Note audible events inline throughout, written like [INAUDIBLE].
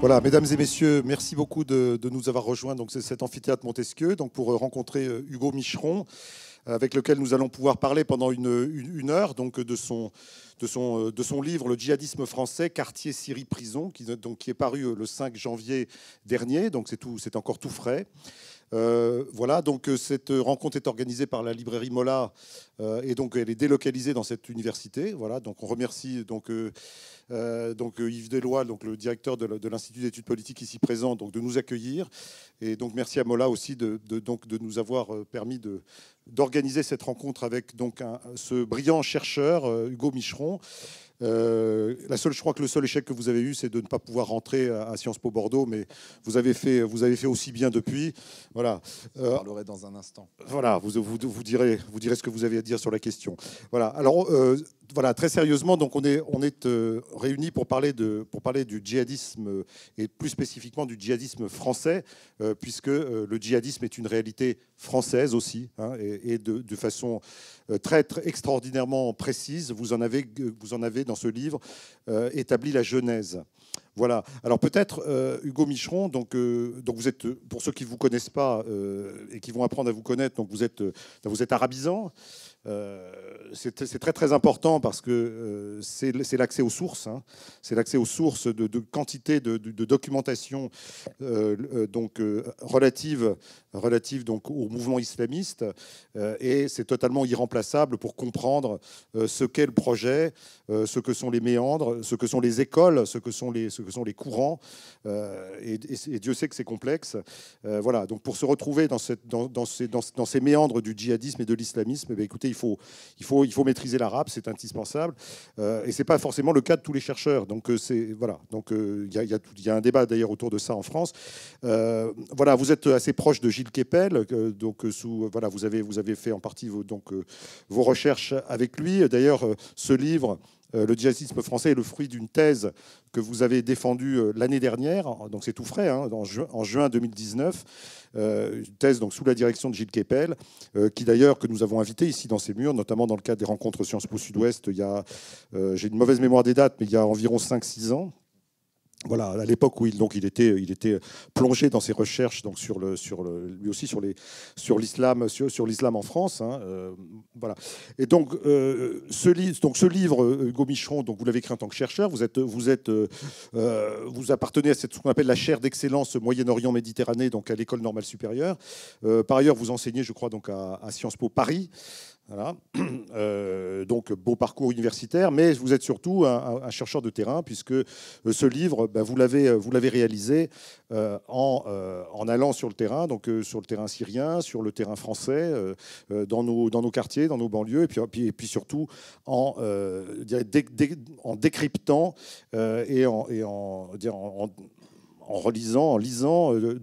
Voilà, mesdames et messieurs, merci beaucoup de, nous avoir rejoints. Donc, c'est cet amphithéâtre Montesquieu, donc pour euh, rencontrer euh, Hugo Micheron, euh, avec lequel nous allons pouvoir parler pendant une, heure, donc de son, de son, de son livre Le djihadisme français, quartier, Syrie, prison, qui, donc, qui est paru le 5 janvier dernier. Donc, c'est tout, c'est encore tout frais. voilà, donc cette rencontre est organisée par la librairie Mola et donc elle est délocalisée dans cette université. Voilà, donc on remercie donc euh, donc euh, Yves Deloy, donc le directeur de l'Institut d'études politiques ici présent, donc de nous accueillir. Et donc merci à Mola aussi de, donc, de nous avoir euh, permis d'organiser cette rencontre avec donc, un, ce brillant chercheur, Hugo Micheron. la seule, je crois que le seul échec que vous avez eu, c'est de ne pas pouvoir rentrer à, Sciences Po Bordeaux, mais vous avez fait, vous avez fait aussi bien depuis. Voilà. parlerai dans un instant. Voilà, vous, vous, vous, direz, vous direz ce que vous avez à dire sur la question. Voilà. Alors voilà, très sérieusement, donc on est, on est euh, réunis pour parler, de, pour parler du djihadisme euh, et plus spécifiquement du djihadisme français, euh, puisque le djihadisme est une réalité française aussi, hein, et, de, façon très, extraordinairement précise. Vous en avez, vous en avez dans ce livre établi la genèse. Voilà. Alors peut-être Hugo Micheron. Donc, donc vous êtes, pour ceux qui vous connaissent pas et qui vont apprendre à vous connaître, donc vous êtes, vous êtes arabisant. Euh, c'est très très important parce que euh, c'est l'accès aux sources, hein. c'est l'accès aux sources de, quantité de, documentation euh, donc relative relative donc au mouvement islamiste et c'est totalement irremplaçable pour comprendre ce qu'est le projet, ce que sont les méandres, ce que sont les écoles, ce que sont les ce que sont les courants et, Dieu sait que c'est complexe. voilà donc pour se retrouver dans cette dans, ces, dans, ces méandres du djihadisme et de l'islamisme, eh écoutez il faut, il faut, il faut maîtriser l'arabe, c'est indispensable. Euh, et ce n'est pas forcément le cas de tous les chercheurs. Donc, euh, c'est voilà. Donc, euh, il y a, un débat d'ailleurs autour de ça en France. voilà, vous êtes assez proche de Gilles Kepel. donc, sous, voilà, vous avez, vous avez fait en partie vos, donc, vos recherches avec lui. D'ailleurs, ce livre. Euh, le djihadisme français est le fruit d'une thèse que vous avez défendue euh, l'année dernière, donc c'est tout frais, hein, en, juin 2019, euh, une thèse donc sous la direction de Gilles Kepel, qui d'ailleurs que nous avons invité ici dans ces murs, notamment dans le cadre des rencontres Sciences Po Sud-Ouest. Il y a, j'ai une mauvaise mémoire des dates, mais il y a environ 5-6 ans, voilà, à l'époque où il, donc, il, était, il était plongé dans ses recherches donc, sur le, sur lui aussi sur, les, sur l'islam sur, l'islam en France. Hein, euh, voilà. Et donc, euh, ce, donc ce livre, Hugo donc, vous l'avez écrit en tant que chercheur, vous, êtes, vous, êtes, euh, vous appartenez à cette, ce qu'on appelle la chaire d'excellence Moyen-Orient-Méditerranée, donc à l'École normale supérieure. par ailleurs, vous enseignez, je crois, donc, à Sciences Po Paris. Voilà. [CLEARS THROAT] Euh, donc beau parcours universitaire, mais vous êtes surtout un, chercheur de terrain puisque euh, ce livre, bah, euh, vous l'avez réalisé en, allant sur le terrain, donc sur le terrain syrien, sur le terrain français, dans nos dans nos quartiers, dans nos banlieues, et puis surtout en décryptant et et en en relisant, en lisant euh,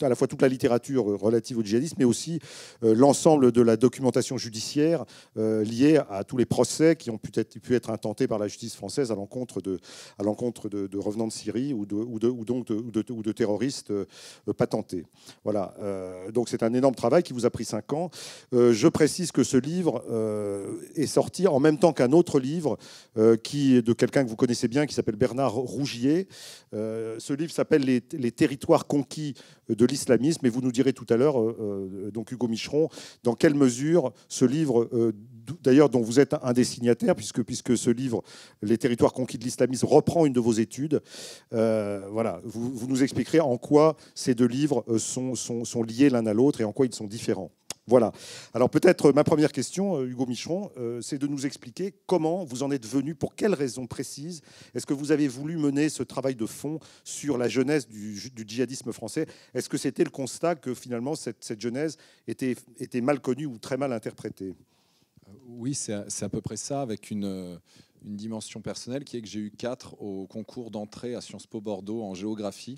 à la fois toute la littérature euh, relative au djihadisme, mais aussi euh, l'ensemble de la documentation judiciaire liée à tous les procès qui ont pu être, intentés par la justice française à l'encontre de, de, revenants de Syrie ou de, ou ou donc de, ou de, terroristes patentés. Voilà. donc c'est un énorme travail qui vous a pris cinq ans. je précise que ce livre est sorti en même temps qu'un autre livre qui de quelqu'un que vous connaissez bien, qui s'appelle Bernard Rougier. ce livre s'appelle les, territoires conquis de l'islamisme. Et vous nous direz tout à l'heure, euh, euh, donc Hugo Micheron, dans quelle mesure ce livre, euh, d'ailleurs dont vous êtes un des signataires, puisque, puisque ce livre, Les territoires conquis de l'islamisme, reprend une de vos études. voilà, vous, nous expliquerez en quoi ces deux livres sont, sont liés l'un à l'autre et en quoi ils sont différents. Voilà. Alors peut-être euh, ma première question, euh, Hugo Michon, euh, c'est de nous expliquer comment vous en êtes venu, pour quelles raisons précises est-ce que vous avez voulu mener ce travail de fond sur la jeunesse du, djihadisme français Est-ce que c'était le constat que finalement cette, cette jeunesse était, mal connue ou très mal interprétée Oui, c'est à, peu près ça, avec une, une dimension personnelle qui est que j'ai eu quatre au concours d'entrée à Sciences Po Bordeaux en géographie.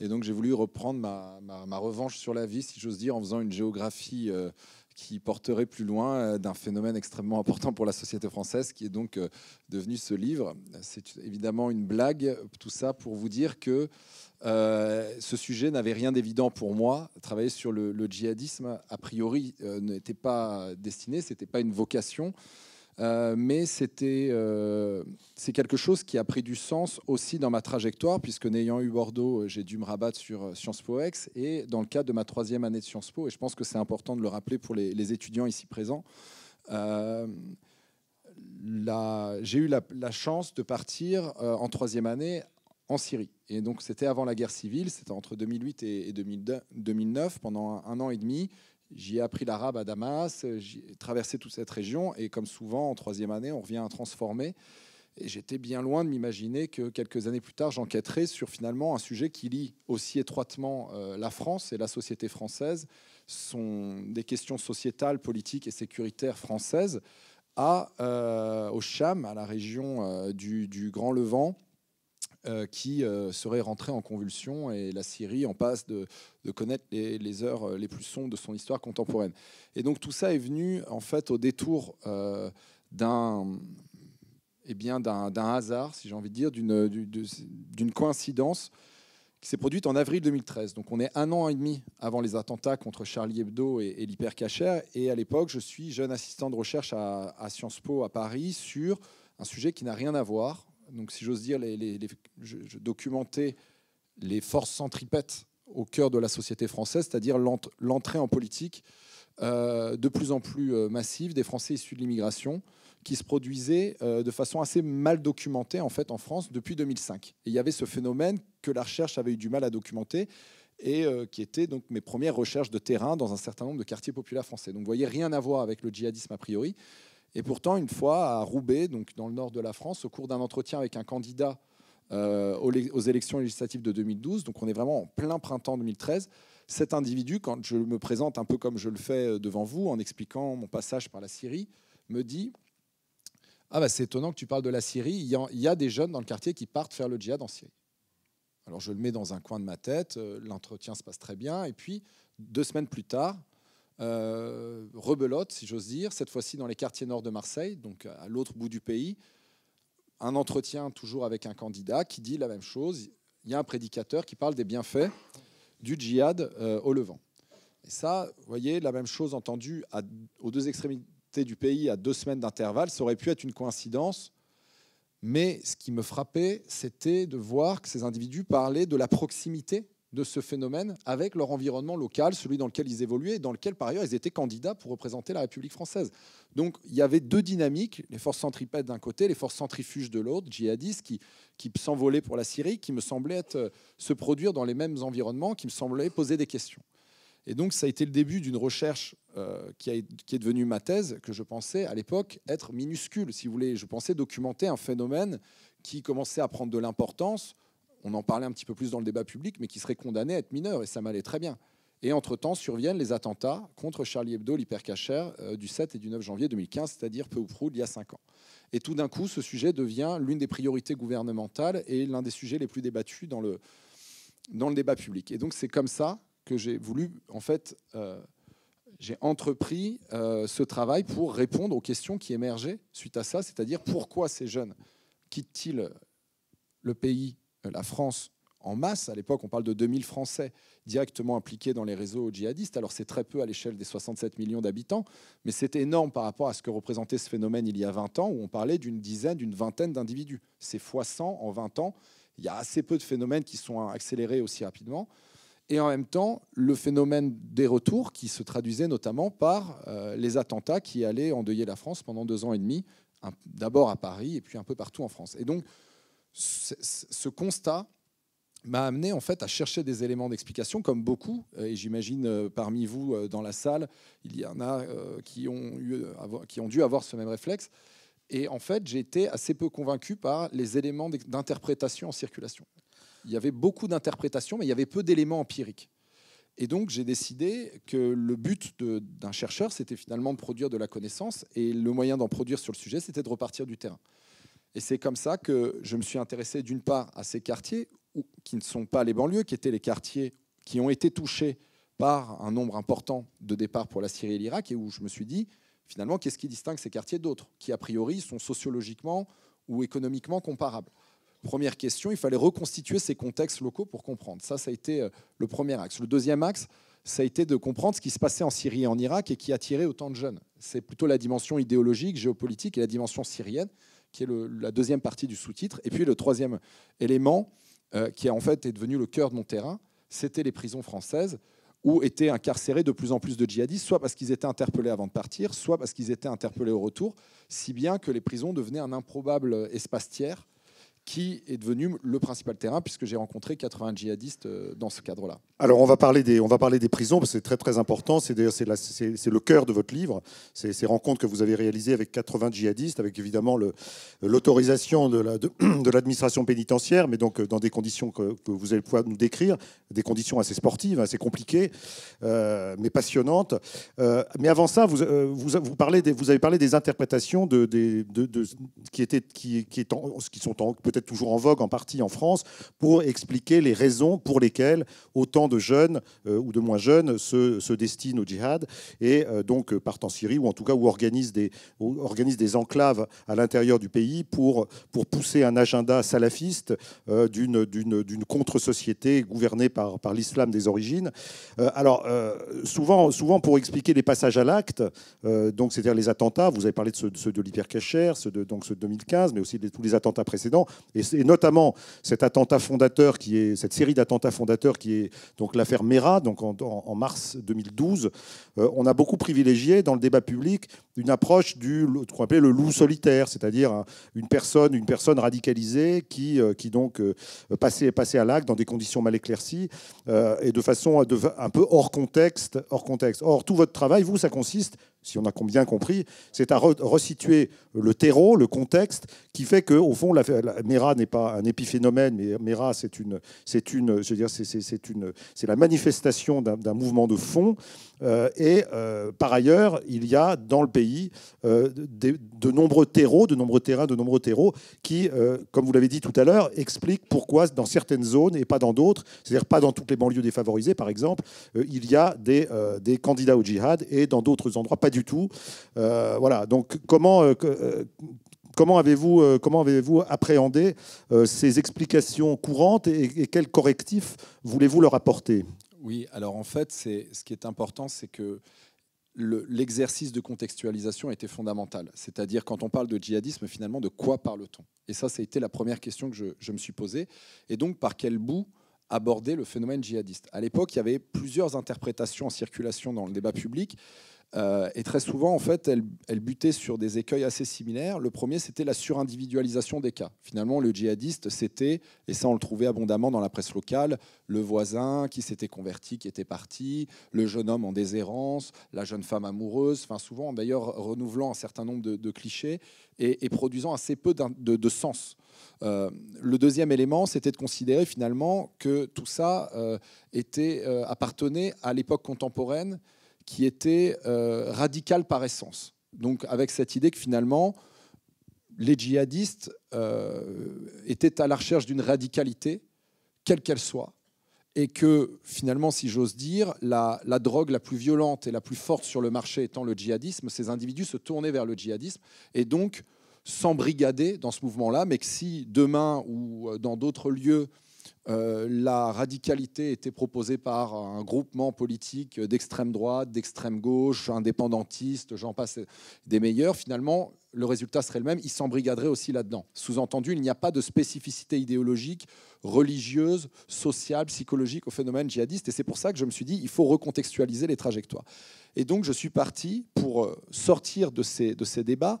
Et donc j'ai voulu reprendre ma, revanche sur la vie, si j'ose dire, en faisant une géographie euh, qui porterait plus loin euh, d'un phénomène extrêmement [LAUGHS] important pour la société française, qui est donc euh, devenu ce livre. C'est évidemment une blague, tout ça pour vous dire que ce sujet n'avait rien d'évident pour moi. Travailler sur le, djihadisme, a priori, n'était pas destiné, n'était pas une vocation. Euh, mais euh, c'est quelque chose qui a pris du sens aussi dans ma trajectoire, puisque n'ayant eu Bordeaux, euh, j'ai dû me rabattre sur Sciences Po Ex, et dans le cadre de ma troisième année de Sciences Po, et je pense que c'est important de le rappeler pour les, étudiants ici présents, j'ai eu la, chance de partir en troisième année en Syrie. Et donc c'était avant la guerre civile, c'était entre 2008 et, 2009, pendant un an et demi. J'y ai appris l'arabe à Damas, j'ai traversé toute cette région et comme souvent en troisième année, on revient transformer. Et j'étais bien loin de m'imaginer que quelques années plus tard, j'enquêterais sur finalement un sujet qui lie aussi étroitement euh, la France et la société française, sont des questions sociétales, politiques et sécuritaires françaises, à, euh, au Cham, à la région euh, du, du Grand Levant, euh, qui euh, serait rentré en convulsion et la Syrie en passe de, connaître les, heures euh, les plus sombres de son histoire contemporaine. Et donc tout ça est venu en fait au détour eh d'un hasard, si j'ai envie de dire, d'une coïncidence qui s'est produite en avril 2013. Donc on est un an et demi avant les attentats contre Charlie Hebdo et, l'hypercacher l'hypercachère. Et à l'époque, je suis jeune assistant de recherche à, à, Sciences Po à Paris sur un sujet qui n'a rien à voir donc si j'ose dire, les, je, documentais les forces centripètes au cœur de la société française, c'est-à-dire l'entrée en politique euh, de plus en plus euh, massive des Français issus de l'immigration, qui se produisait euh, de façon assez mal documentée en fait en France depuis 2005. Et il y avait ce phénomène que la recherche avait eu du mal à documenter et qui était donc mes premières recherches de terrain dans un certain nombre de quartiers populaires français. Donc vous voyez rien à voir avec le djihadisme a priori, et pourtant, une fois à Roubaix, donc dans le nord de la France, au cours d'un entretien avec un candidat euh, aux, élections législatives de 2012, donc on est vraiment en plein printemps 2013, cet individu, quand je me présente un peu comme je le fais euh, devant vous, en expliquant mon passage par la Syrie, me dit Ah, bah, c'est étonnant que tu parles de la Syrie, il il y a des jeunes dans le quartier qui partent faire le djihad en Syrie. Alors je le mets dans un coin de ma tête, euh, l'entretien se passe très bien, et puis deux semaines plus tard, euh, rebelote, si j'ose dire, cette fois-ci dans les quartiers nord de Marseille, donc à l'autre bout du pays. Un entretien toujours avec un candidat qui dit la même chose. Il y a un prédicateur qui parle des bienfaits du djihad euh, au Levant. Et ça, vous voyez, la même chose entendue aux deux extrémités du pays à deux semaines d'intervalle, ça aurait pu être une coïncidence. Mais ce qui me frappait, c'était de voir que ces individus parlaient de la proximité de ce phénomène avec leur environnement local, celui dans lequel ils évoluaient et dans lequel, par ailleurs, ils étaient candidats pour représenter la République française. Donc, il y avait deux dynamiques, les forces centripèdes d'un côté, les forces centrifuges de l'autre, djihadistes, qui, qui s'envolaient pour la Syrie, qui me semblaient euh, se produire dans les mêmes environnements, qui me semblaient poser des questions. Et donc, ça a été le début d'une recherche euh, qui, qui, est devenue ma thèse, que je pensais à l'époque être minuscule, si vous voulez. Je pensais documenter un phénomène qui commençait à prendre de l'importance, on en parlait un petit peu plus dans le débat public, mais qui serait condamné à être mineur, et ça m'allait très bien. Et entre-temps surviennent les attentats contre Charlie Hebdo, l'hypercachère, euh, du 7 et du 9 janvier 2015, c'est-à-dire peu ou prou il y a 5 ans. Et tout d'un coup, ce sujet devient l'une des priorités gouvernementales et l'un des sujets les plus débattus dans le, dans le débat public. Et donc c'est comme ça que j'ai voulu, en fait, euh, j'ai entrepris euh, ce travail pour répondre aux questions qui émergeaient suite à ça, c'est-à-dire pourquoi ces jeunes quittent-ils le pays euh, la France en masse. À l'époque, on parle de 2000 Français directement impliqués dans les réseaux djihadistes. Alors c'est très peu à l'échelle des 67 millions d'habitants, mais c'est énorme par rapport à ce que représentait ce phénomène il y a 20 ans, où on parlait d'une dizaine, d'une vingtaine d'individus. C'est fois 100 en 20 ans. Il y a assez peu de phénomènes qui sont accélérés aussi rapidement. Et en même temps, le phénomène des retours qui se traduisait notamment par euh, les attentats qui allaient endeuiller la France pendant deux ans et demi, d'abord à Paris et puis un peu partout en France. Et donc, ce constat m'a amené en fait à chercher des éléments d'explication, comme beaucoup, euh, et j'imagine euh, parmi vous euh, dans la salle, il y en a qui ont, qui ont dû avoir ce même réflexe. Et en fait, j'ai été assez peu convaincu par les éléments d'interprétation en circulation. Il y avait beaucoup d'interprétations, mais il y avait peu d'éléments empiriques. Et donc, j'ai décidé que le but d'un chercheur, c'était finalement de produire de la connaissance, et le moyen d'en produire sur le sujet, c'était de repartir du terrain. Et c'est comme ça que je me suis intéressé d'une part à ces quartiers qui ne sont pas les banlieues, qui étaient les quartiers qui ont été touchés par un nombre important de départs pour la Syrie et l'Irak, et où je me suis dit, finalement, qu'est-ce qui distingue ces quartiers d'autres, qui a priori sont sociologiquement ou économiquement comparables Première question, il fallait reconstituer ces contextes locaux pour comprendre. Ça, ça a été euh, le premier axe. Le deuxième axe, ça a été de comprendre ce qui se passait en Syrie et en Irak et qui attirait autant de jeunes. C'est plutôt la dimension idéologique, géopolitique et la dimension syrienne qui est la deuxième partie du sous-titre. Et puis le troisième élément, euh, qui en fait est devenu le cœur de mon terrain, c'était les prisons françaises où étaient incarcérés de plus en plus de djihadistes, soit parce qu'ils étaient interpellés avant de partir, soit parce qu'ils étaient interpellés au retour, si bien que les prisons devenaient un improbable espace tiers qui est devenu le principal terrain, puisque j'ai rencontré 80 djihadistes euh, dans ce cadre-là. Alors, on va parler des, on va parler des prisons, parce que c'est très, très important. C'est le cœur de votre livre, ces, ces rencontres que vous avez réalisées avec 80 djihadistes, avec évidemment l'autorisation la, [CLEARS THROAT] de, l'administration pénitentiaire, mais donc euh, dans des conditions que, vous allez pouvoir nous décrire, des conditions assez sportives, assez compliquées, euh, mais passionnantes. mais avant ça, vous, vous, vous, parlez des, vous avez parlé des interprétations de, des, de, de, qui, étaient, qui, qui, est en, qui sont peut-être toujours en vogue en partie en France, pour expliquer les raisons pour lesquelles autant de jeunes euh, ou de moins jeunes se, se destinent au djihad et euh, donc partent en Syrie ou en tout cas où organisent des, des enclaves à l'intérieur du pays pour, pour pousser un agenda salafiste euh, d'une, d'une, contre-société gouvernée par, par l'islam des origines. alors, souvent, souvent pour expliquer les passages à l'acte, donc c'est-à-dire les attentats, vous avez parlé de ceux de, ceux de donc ceux de 2015, mais aussi de tous les attentats précédents, et, notamment cet attentat fondateur cette série d'attentats fondateurs qui est donc l'affaire Mera, donc en, mars 2012, euh, on a beaucoup privilégié dans le débat public une approche du qu'on appelait le loup solitaire, c'est-à-dire hein, une personne, une personne radicalisée qui, euh, qui donc euh, passait, à l'acte dans des conditions mal éclaircies et de façon un peu hors contexte, hors contexte. Or tout votre travail, vous, ça consiste si on a bien compris, c'est à resituer le terreau, le contexte, qui fait que, au fond, la, Mera n'est pas un épiphénomène, mais Mera, c'est une, c'est une, je veux dire, c'est, une, c'est la manifestation d'un, d'un mouvement de fond euh, et euh, par ailleurs, il y a dans le pays euh, de, nombreux terreaux, de nombreux terrains, de nombreux terreaux qui, comme vous l'avez dit tout à l'heure, expliquent pourquoi dans certaines zones et pas dans d'autres, c'est-à-dire pas dans toutes les banlieues défavorisées par exemple, il y a des, candidats au djihad et dans d'autres endroits pas du tout. voilà, donc comment... avez-vous avez appréhendé ces explications courantes et quels correctifs voulez-vous leur apporter oui, alors en fait, ce qui est important, c'est que l'exercice de contextualisation était fondamental. C'est-à-dire, quand on parle de djihadisme, finalement, de quoi parle-t-on Et ça, ça a été la première question que je, je, me suis posée. Et donc, par quel bout aborder le phénomène djihadiste À l'époque, il y avait plusieurs interprétations en circulation dans le débat public. Euh, et très souvent, en fait, elle, butait sur des écueils assez similaires. Le premier, c'était la surindividualisation des cas. Finalement, le djihadiste, c'était, et ça on le trouvait abondamment dans la presse locale, le voisin qui s'était converti, qui était parti, le jeune homme en déshérence, la jeune femme amoureuse, enfin souvent d'ailleurs renouvelant un certain nombre de, clichés et, produisant assez peu de, sens. Euh, le deuxième élément, c'était de considérer finalement que tout ça euh, était, appartenait à l'époque contemporaine qui était euh, radical par essence. Donc avec cette idée que finalement, les djihadistes euh, étaient à la recherche d'une radicalité, quelle qu'elle soit, et que finalement, si j'ose dire, la, la, drogue la plus violente et la plus forte sur le marché étant le djihadisme, ces individus se tournaient vers le djihadisme et donc s'embrigadaient dans ce mouvement-là, mais que si demain ou euh, dans d'autres lieux, euh, la radicalité était proposée par un groupement politique d'extrême droite, d'extrême gauche, indépendantiste, j'en passe des meilleurs. Finalement, le résultat serait le même, ils s'embrigaderaient aussi là-dedans. Sous-entendu, il n'y a pas de spécificité idéologique, religieuse, sociale, psychologique au phénomène djihadiste. Et c'est pour ça que je me suis dit, il faut recontextualiser les trajectoires. Et donc, je suis parti pour euh, sortir de de ces débats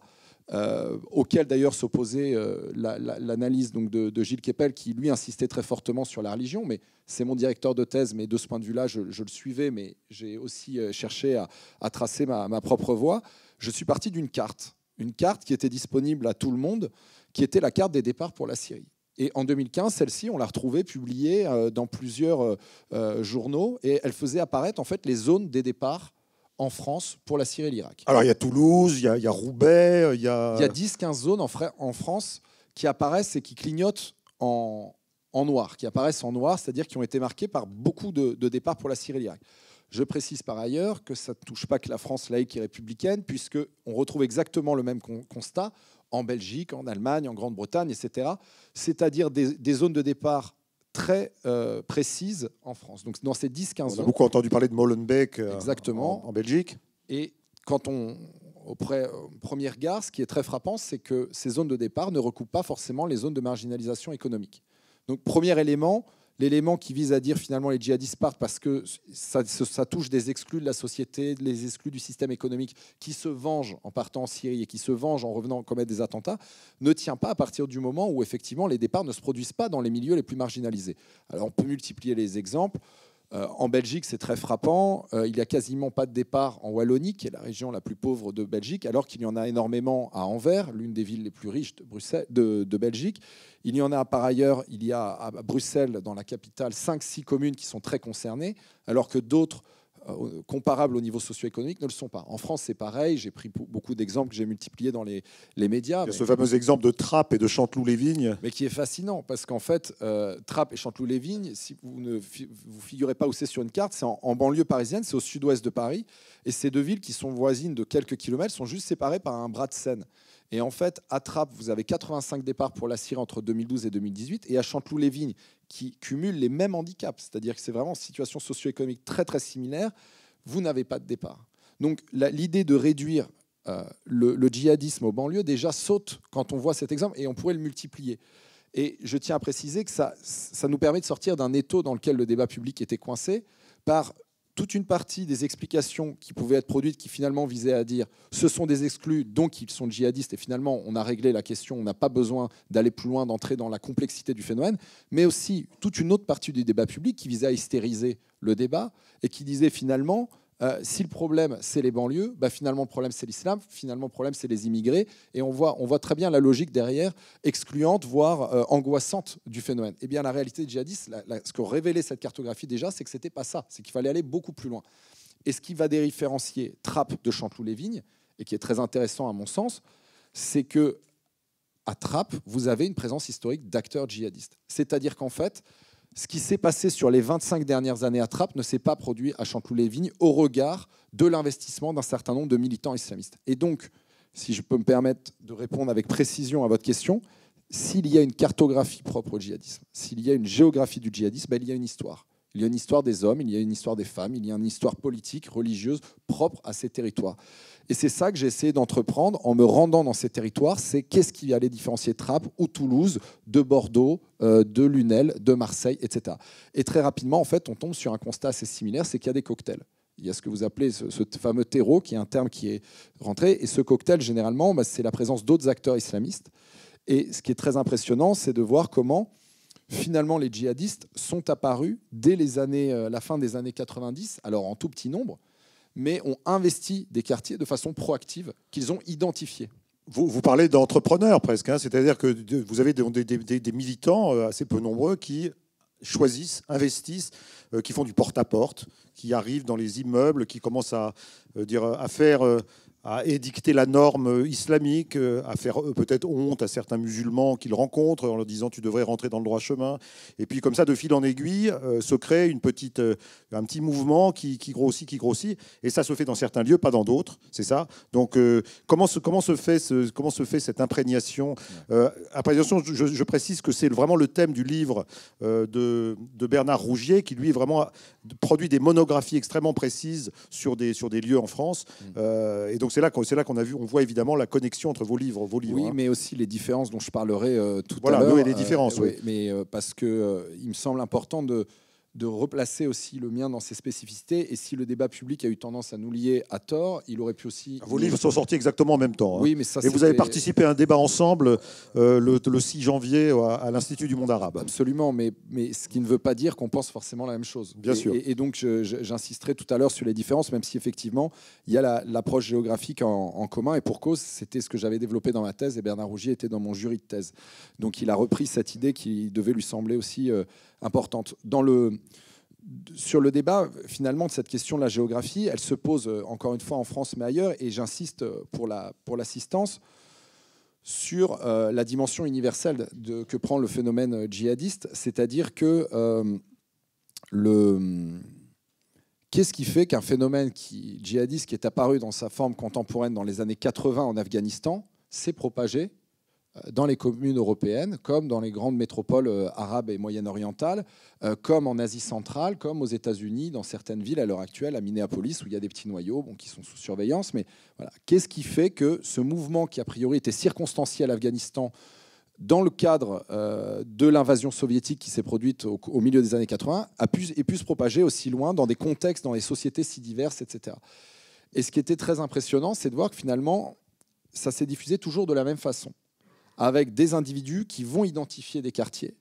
euh, auquel d'ailleurs s'opposait euh, l'analyse donc de, Gilles Keppel, qui lui insistait très fortement sur la religion. Mais c'est mon directeur de thèse, mais de ce point de vue-là, je, le suivais, mais j'ai aussi euh, cherché à, tracer ma, ma, propre voie. Je suis parti d'une carte, une carte qui était disponible à tout le monde, qui était la carte des départs pour la Syrie. Et en 2015, celle-ci, on l'a retrouvée publiée dans plusieurs journaux, et elle faisait apparaître en fait les zones des départs en France pour la Syrie et l'Irak. Alors il y a Toulouse, il y, a, Roubaix, euh, il y a... Il y a 10-15 zones en, France qui apparaissent et qui clignotent en, noir, qui apparaissent en noir, c'est-à-dire qui ont été marquées par beaucoup de, départs pour la Syrie et l'Irak. Je précise par ailleurs que ça ne touche pas que la France laïque et républicaine, puisqu'on retrouve exactement le même constat en Belgique, en Allemagne, en Grande-Bretagne, etc. C'est-à-dire des, des, zones de départ très euh, précise en France. Donc dans ces 10-15 ans... On a beaucoup entendu parler de Molenbeek euh, exactement, en, Belgique. Et quand on... au euh, premier regard, ce qui est très frappant, c'est que ces zones de départ ne recoupent pas forcément les zones de marginalisation économique. Donc premier élément, l'élément qui vise à dire finalement les djihadistes partent parce que ça, touche des exclus de la société, les exclus du système économique qui se vengent en partant en Syrie et qui se vengent en revenant commettre des attentats, ne tient pas à partir du moment où effectivement les départs ne se produisent pas dans les milieux les plus marginalisés. Alors on peut multiplier les exemples. Euh, en Belgique, c'est très frappant. Euh, il n'y a quasiment pas de départ en Wallonie, qui est la région la plus pauvre de Belgique, alors qu'il y en a énormément à Anvers, l'une des villes les plus riches de, de, Belgique. Il y en a par ailleurs, il y a à Bruxelles, dans la capitale, 5-6 communes qui sont très concernées, alors que d'autres euh, comparables au niveau socio-économique ne le sont pas. En France, c'est pareil. J'ai pris beaucoup d'exemples que j'ai multipliés dans les, médias. Il y a ce fameux exemple de Trappe et de Chanteloup-les-Vignes. Mais qui est fascinant, parce qu'en fait, euh, Trappe et Chanteloup-les-Vignes, si vous ne vous figurez pas où c'est sur une carte, c'est en, banlieue parisienne, c'est au sud-ouest de Paris. Et ces deux villes qui sont voisines de quelques kilomètres sont juste séparées par un bras de Seine. Et en fait, à Trappes, vous avez 85 départs pour la Syrie entre 2012 et 2018. Et à Chanteloup-les-Vignes, qui cumulent les mêmes handicaps. C'est-à-dire que c'est vraiment une situation socio-économique très très similaire. Vous n'avez pas de départ. Donc l'idée de réduire euh, le, djihadisme aux banlieue déjà saute quand on voit cet exemple et on pourrait le multiplier. Et je tiens à préciser que ça, ça nous permet de sortir d'un étau dans lequel le débat public était coincé par toute une partie des explications qui pouvaient être produites qui finalement visaient à dire ce sont des exclus, donc ils sont djihadistes, et finalement on a réglé la question, on n'a pas besoin d'aller plus loin, d'entrer dans la complexité du phénomène, mais aussi toute une autre partie du débat public qui visait à hystériser le débat et qui disait finalement euh, si le problème, c'est les banlieues, bah, finalement, le problème, c'est l'islam, finalement, le problème, c'est les immigrés. Et on voit, très bien la logique derrière, excluante, voire euh, angoissante du phénomène. Eh bien, la réalité djihadiste, ce que révélait cette cartographie déjà, c'est que ce n'était pas ça, c'est qu'il fallait aller beaucoup plus loin. Et ce qui va différencier Trappe de Chanteloup-les-Vignes, et qui est très intéressant à mon sens, c'est que à Trappe, vous avez une présence historique d'acteurs djihadistes. C'est-à-dire qu'en fait, ce qui s'est passé sur les 25 dernières années à Trappes ne s'est pas produit à Chanteloup-les-Vignes au regard de l'investissement d'un certain nombre de militants islamistes. Et donc, si je peux me permettre de répondre avec précision à votre question, s'il y a une cartographie propre au djihadisme, s'il y a une géographie du djihadisme, ben, il y a une histoire. Il y a une histoire des hommes, il y a une histoire des femmes, il y a une histoire politique, religieuse propre à ces territoires. Et c'est ça que j'ai essayé d'entreprendre en me rendant dans ces territoires, c'est qu'est-ce qui allait différencier Trappes ou Toulouse de Bordeaux, euh, de Lunel, de Marseille, etc. Et très rapidement, en fait, on tombe sur un constat assez similaire, c'est qu'il y a des cocktails. Il y a ce que vous appelez ce, fameux terreau, qui est un terme qui est rentré. Et ce cocktail, généralement, bah, c'est la présence d'autres acteurs islamistes. Et ce qui est très impressionnant, c'est de voir comment finalement, les djihadistes sont apparus dès les années, euh, la fin des années 90, alors en tout petit nombre, mais ont investi des quartiers de façon proactive qu'ils ont identifiés. Vous, parlez d'entrepreneurs presque, hein. c'est-à-dire que vous avez des, des, militants euh, assez peu nombreux qui choisissent, investissent, euh, qui font du porte-à-porte, qui arrivent dans les immeubles, qui commencent à, dire, à faire à édicter la norme islamique, à faire peut-être honte à certains musulmans qu'ils rencontrent en leur disant tu devrais rentrer dans le droit chemin. Et puis comme ça, de fil en aiguille, euh, se crée une petite, euh, un petit mouvement qui, grossit, qui grossit. Et ça se fait dans certains lieux, pas dans d'autres. C'est ça. Donc euh, comment, se, comment, se fait ce, comment se fait cette imprégnation Imprégnation, je, précise que c'est vraiment le thème du livre de, de, Bernard Rougier, qui lui vraiment produit des monographies extrêmement précises sur des, sur des lieux en France. Mm. et donc c'est là qu'on a vu, on voit évidemment la connexion entre vos livres, vos livres. Oui, hein. mais aussi les différences dont je parlerai euh, tout à l'heure. Voilà, les euh, différences. oui. Mais euh, parce que il me semble important de de replacer aussi le mien dans ses spécificités. Et si le débat public a eu tendance à nous lier à tort, il aurait pu aussi. Vos livres sont sortis exactement en même temps. Hein. Oui, Et vous avez participé à un débat ensemble euh, le, 6 janvier à, l'Institut du monde arabe. Absolument, mais, mais ce qui ne veut pas dire qu'on pense forcément la même chose. Bien sûr. Et, donc, j'insisterai tout à l'heure sur les différences, même si effectivement, il y a l'approche géographique en, commun. Et pour cause, c'était ce que j'avais développé dans ma thèse et Bernard Rougier était dans mon jury de thèse. Donc, il a repris cette idée qui devait lui sembler aussi. Euh, importante. Dans le, sur le débat, finalement, de cette question de la géographie, elle se pose euh, encore une fois en France, mais ailleurs, et j'insiste euh, pour l'assistance. La, pour sur euh, la dimension universelle que prend le phénomène djihadiste, c'est-à-dire que qu'est-ce qui fait qu'un phénomène qui, djihadiste qui est apparu dans sa forme contemporaine dans les années 80 en Afghanistan s'est propagé dans les communes européennes, comme dans les grandes métropoles euh, arabes et moyen-orientales, euh, comme en Asie centrale, comme aux États-Unis, dans certaines villes à l'heure actuelle, à Minneapolis, où il y a des petits noyaux qui sont sous surveillance. Mais voilà, qu'est-ce qui fait que ce mouvement qui a priori était circonstanciel à l'Afghanistan, dans le cadre euh, de l'invasion soviétique qui s'est produite au, milieu des années 80, a pu, et pu se propager aussi loin dans des contextes, dans des sociétés si diverses, etc. Et ce qui était très impressionnant, c'est de voir que finalement, ça s'est diffusé toujours de la même façon avec des individus qui vont identifier des quartiers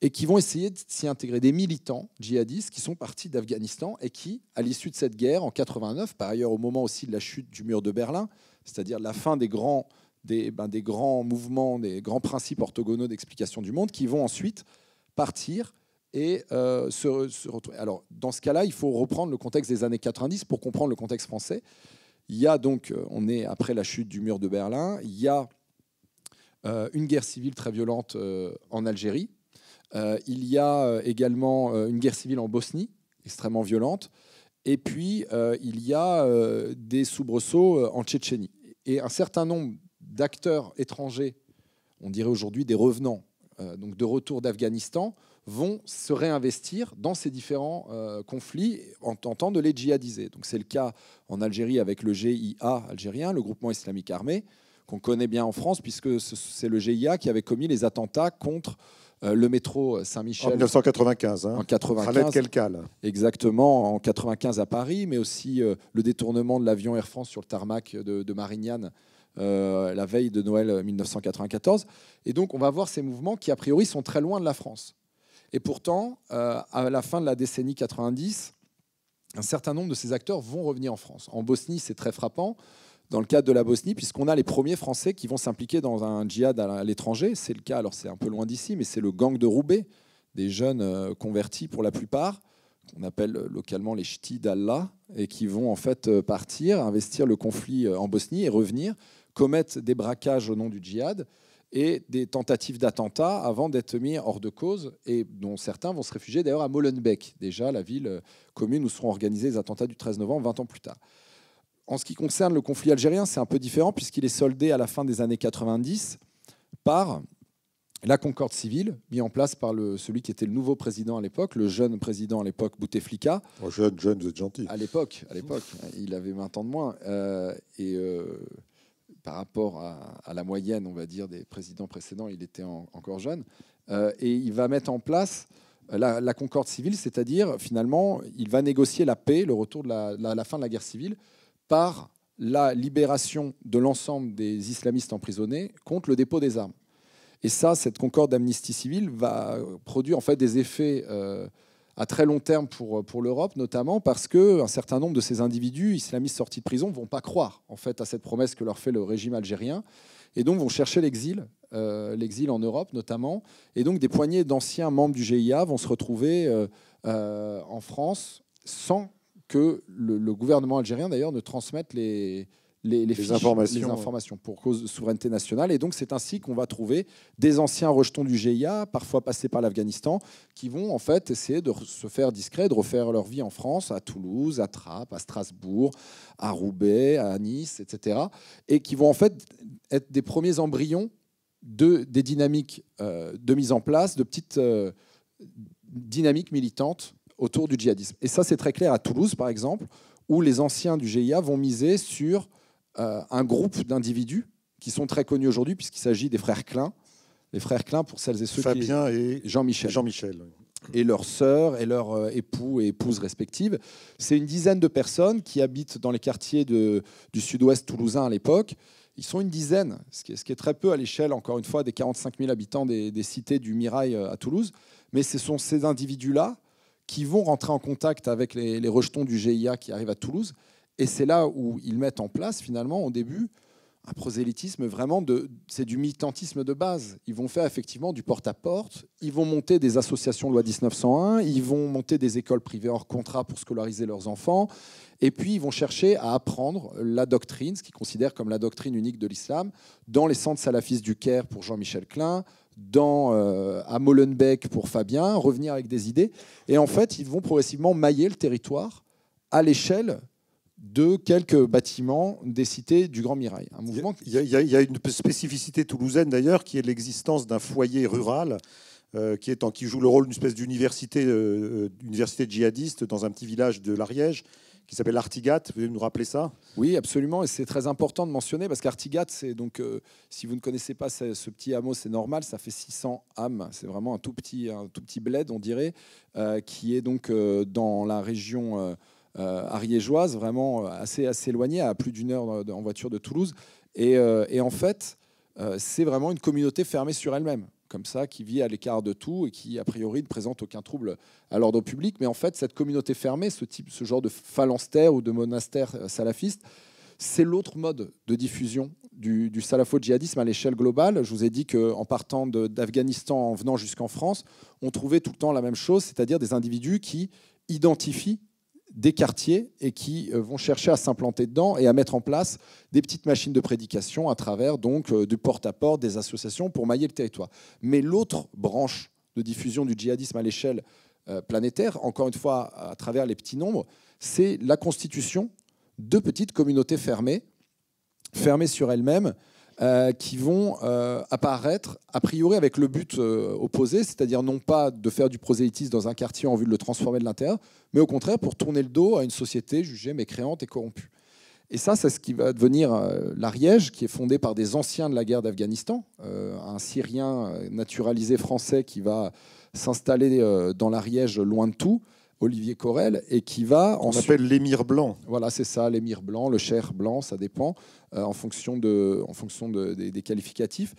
et qui vont essayer de s'y intégrer des militants djihadistes qui sont partis d'Afghanistan et qui, à l'issue de cette guerre en 89, par ailleurs au moment aussi de la chute du mur de Berlin, c'est-à-dire la fin des grands, des, ben, des grands mouvements, des grands principes orthogonaux d'explication du monde, qui vont ensuite partir et euh, se, se, retrouver. Alors, dans ce cas-là, il faut reprendre le contexte des années 90 pour comprendre le contexte français. Il y a donc, euh, on est après la chute du mur de Berlin, il y a euh, une guerre civile très violente euh, en Algérie. Euh, il y a également une guerre civile en Bosnie, extrêmement violente. Et puis, il y a des soubresauts en Tchétchénie. Et un certain nombre d'acteurs étrangers, on dirait aujourd'hui des revenants, donc de retour d'Afghanistan, vont se réinvestir dans ces différents conflits en tentant de les djihadiser. Donc c'est le cas en Algérie avec le GIA algérien, le groupement islamique armé qu'on connaît bien en France, puisque c'est le GIA qui avait commis les attentats contre euh, le métro Saint-Michel. En 1995. Hein. En 95. Exactement, en 95 à Paris, mais aussi euh, le détournement de l'avion Air France sur le tarmac de, Marignane euh, la veille de Noël 1994. Et donc, on va voir ces mouvements qui, a priori, sont très loin de la France. Et pourtant, à la fin de la décennie 90, un certain nombre de ces acteurs vont revenir en France. En Bosnie, c'est très frappant dans le cadre de la Bosnie, puisqu'on a les premiers Français qui vont s'impliquer dans un djihad à l'étranger. C'est le cas, alors c'est un peu loin d'ici, mais c'est le gang de Roubaix, des jeunes euh, convertis pour la plupart, qu'on appelle euh, localement les ch'tis d'Allah, et qui vont en fait euh, partir, investir le conflit en Bosnie et revenir, commettre des braquages au nom du djihad et des tentatives d'attentats avant d'être mis hors de cause, et dont certains vont se réfugier d'ailleurs à Molenbeek, déjà la ville commune où seront organisés les attentats du 13 novembre 20 ans plus tard. En ce qui concerne le conflit algérien, c'est un peu différent puisqu'il est soldé à la fin des années 90 par la concorde civile mise en place par le, celui qui était le nouveau président à l'époque, le jeune président à l'époque, Bouteflika. Oh, jeune, jeune, vous êtes gentil. À l'époque, à l'époque, il avait 20 ans de moins. Euh, et euh, par rapport à, la moyenne, on va dire, des présidents précédents, il était encore jeune. Euh, et il va mettre en place la, concorde civile, c'est-à-dire, finalement, il va négocier la paix, le retour de la fin de la guerre civile par la libération de l'ensemble des islamistes emprisonnés contre le dépôt des armes. Et ça, cette concorde d'amnistie civile va produire en fait des effets euh, à très long terme pour, pour l'Europe, notamment parce qu'un certain nombre de ces individus islamistes sortis de prison ne vont pas croire en fait à cette promesse que leur fait le régime algérien et donc vont chercher l'exil, euh, l'exil en Europe notamment. Et donc des poignées d'anciens membres du GIA vont se retrouver euh, en France sans que le, gouvernement algérien, d'ailleurs, ne transmette les, les, informations, pour cause de souveraineté nationale. Et donc, c'est ainsi qu'on va trouver des anciens rejetons du GIA, parfois passés par l'Afghanistan, qui vont en fait essayer de se faire discret, de refaire leur vie en France, à Toulouse, à Trappes, à Strasbourg, à Roubaix, à Nice, etc. Et qui vont en fait être des premiers embryons de, des dynamiques euh, de mise en place, de petites euh, dynamiques militantes autour du djihadisme. Et ça, c'est très clair à Toulouse, par exemple, où les anciens du GIA vont miser sur euh, un groupe d'individus qui sont très connus aujourd'hui, puisqu'il s'agit des frères Klein. Les frères Klein, pour celles et ceux Fabien et Jean-Michel. Jean-Michel. Et leurs sœurs et leurs euh, époux et épouses respectives. C'est une dizaine de personnes qui habitent dans les quartiers de, du sud-ouest toulousain à l'époque. Ils sont une dizaine, ce qui est, ce qui est très peu à l'échelle, encore une fois, des 45 000 habitants des, des cités du Mirail euh, à Toulouse. Mais ce sont ces individus-là qui vont rentrer en contact avec les, rejetons du GIA qui arrivent à Toulouse. Et c'est là où ils mettent en place, finalement, au début, un prosélytisme vraiment de. C'est du militantisme de base. Ils vont faire effectivement du porte-à-porte. Ils vont monter des associations loi 1901. Ils vont monter des écoles privées hors contrat pour scolariser leurs enfants. Et puis, ils vont chercher à apprendre la doctrine, ce qu'ils considèrent comme la doctrine unique de l'islam, dans les centres salafistes du Caire pour Jean-Michel Klein, dans, euh, à Molenbeek pour Fabien, revenir avec des idées. Et en fait, ils vont progressivement mailler le territoire à l'échelle de quelques bâtiments des cités du Grand Mirail. il, y a, une spécificité toulousaine d'ailleurs qui est l'existence d'un foyer rural euh, qui, qui joue le rôle d'une espèce euh, d'université djihadiste dans un petit village de l'Ariège qui s'appelle Artigat. Vous pouvez nous rappeler ça Oui, absolument. Et c'est très important de mentionner parce qu'Artigat, c'est donc, euh, si vous ne connaissez pas ce, petit hameau, c'est normal, ça fait 600 âmes. C'est vraiment un tout petit, un tout petit bled, on dirait, euh, qui est donc euh, dans la région. ariégeoise, vraiment assez, assez éloignée, à plus d'une heure en voiture de Toulouse. et en fait, c'est vraiment une communauté fermée sur elle-même comme ça, qui vit à l'écart de tout et qui, a priori, ne présente aucun trouble à l'ordre public. Mais en fait, cette communauté fermée, ce, type, ce genre de phalanstère ou de monastère euh, salafiste, c'est l'autre mode de diffusion du, du salafo-djihadisme à l'échelle globale. Je vous ai dit qu'en partant d'Afghanistan, en venant jusqu'en France, on trouvait tout le temps la même chose, c'est-à-dire des individus qui identifient des quartiers et qui euh, vont chercher à s'implanter dedans et à mettre en place des petites machines de prédication à travers donc euh, du porte-à-porte, -porte, des associations pour mailler le territoire. Mais l'autre branche de diffusion du djihadisme à l'échelle euh, planétaire, encore une fois à travers les petits nombres, c'est la constitution de petites communautés fermées, fermées sur elles-mêmes, euh, qui vont euh, apparaître a priori avec le but euh, opposé, c'est-à-dire non pas de faire du prosélytisme dans un quartier en vue de le transformer de l'intérieur, mais au contraire pour tourner le dos à une société jugée mécréante et corrompue. Et ça, c'est ce qui va devenir l'Ariège, qui est fondé par des anciens de la guerre d'Afghanistan, un Syrien naturalisé français qui va s'installer dans l'Ariège loin de tout, Olivier Corel et qui va on l'émir blanc. Voilà, c'est ça, l'émir blanc, le cher blanc, ça dépend euh, en fonction, de, en fonction des, des qualificatifs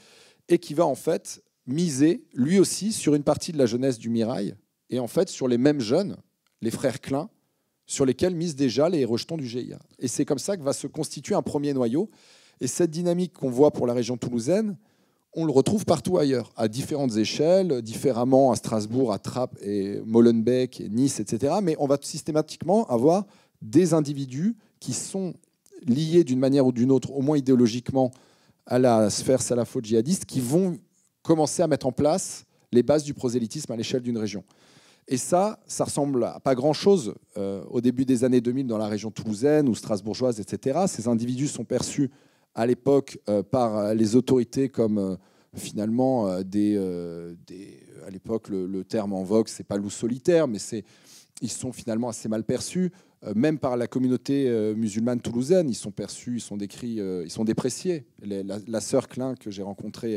et qui va en fait miser lui aussi sur une partie de la jeunesse du Mirail et en fait sur les mêmes jeunes, les frères Klein, sur lesquels misent déjà les rejetons du GIA. Et c'est comme ça que va se constituer un premier noyau. Et cette dynamique qu'on voit pour la région toulousaine, on le retrouve partout ailleurs, à différentes échelles, différemment à Strasbourg, à Trappes et Molenbeek, Nice, etc. Mais on va systématiquement avoir des individus qui sont liés d'une manière ou d'une autre, au moins idéologiquement, à la sphère salafo-djihadiste, qui vont commencer à mettre en place les bases du prosélytisme à l'échelle d'une région. Et ça, ça ressemble à pas grand-chose euh, au début des années 2000 dans la région toulousaine ou strasbourgeoise, etc. Ces individus sont perçus à l'époque euh, par euh, les autorités comme euh, finalement des, à l'époque le, terme en vogue c'est pas loup solitaire mais c'est ils sont finalement assez mal perçus même par la communauté musulmane toulousaine ils sont perçus ils sont décrits ils sont dépréciés la, sœur Klein que j'ai rencontrée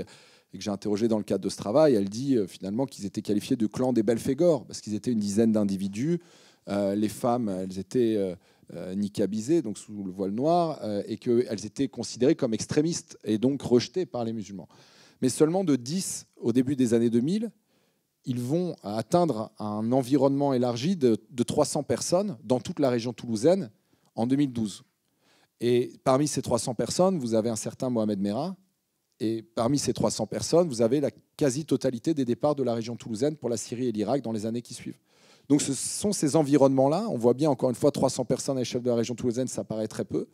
et que j'ai interrogée dans le cadre de ce travail elle dit finalement qu'ils étaient qualifiés de clan des Belphégor parce qu'ils étaient une dizaine d'individus les femmes elles étaient euh, niqabisées, donc sous le voile noir, euh, et qu'elles étaient considérées comme extrémistes et donc rejetées par les musulmans. Mais seulement de 10 au début des années 2000, ils vont atteindre un environnement élargi de, de 300 personnes dans toute la région toulousaine en 2012. Et parmi ces 300 personnes, vous avez un certain Mohamed Merah. Et parmi ces 300 personnes, vous avez la quasi-totalité des départs de la région toulousaine pour la Syrie et l'Irak dans les années qui suivent. Donc ce sont ces environnements-là, on voit bien encore une fois 300 personnes à l'échelle de la région toulousaine, ça paraît très peu,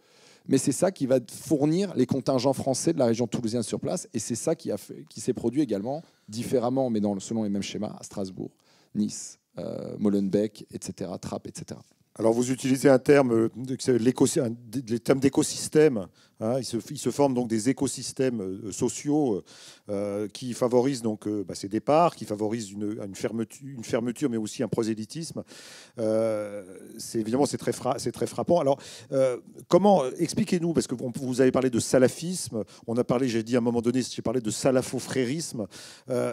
mais c'est ça qui va fournir les contingents français de la région toulousaine sur place, et c'est ça qui, a fait, qui s'est produit également différemment, mais dans, selon les mêmes schémas, à Strasbourg, Nice, euh, Molenbeek, etc., Trappes, etc. Alors vous utilisez un terme, euh, les termes d'écosystème ils hein, il, se, forment forme donc des écosystèmes euh, sociaux euh, euh, qui favorisent donc bah, ces départs, qui favorisent une, fermeture, mais aussi un prosélytisme. c'est évidemment c'est très, frappant. Alors comment expliquez-nous parce que vous avez parlé de salafisme, on a parlé, j'ai dit à un moment donné, j'ai parlé de salafofrérisme.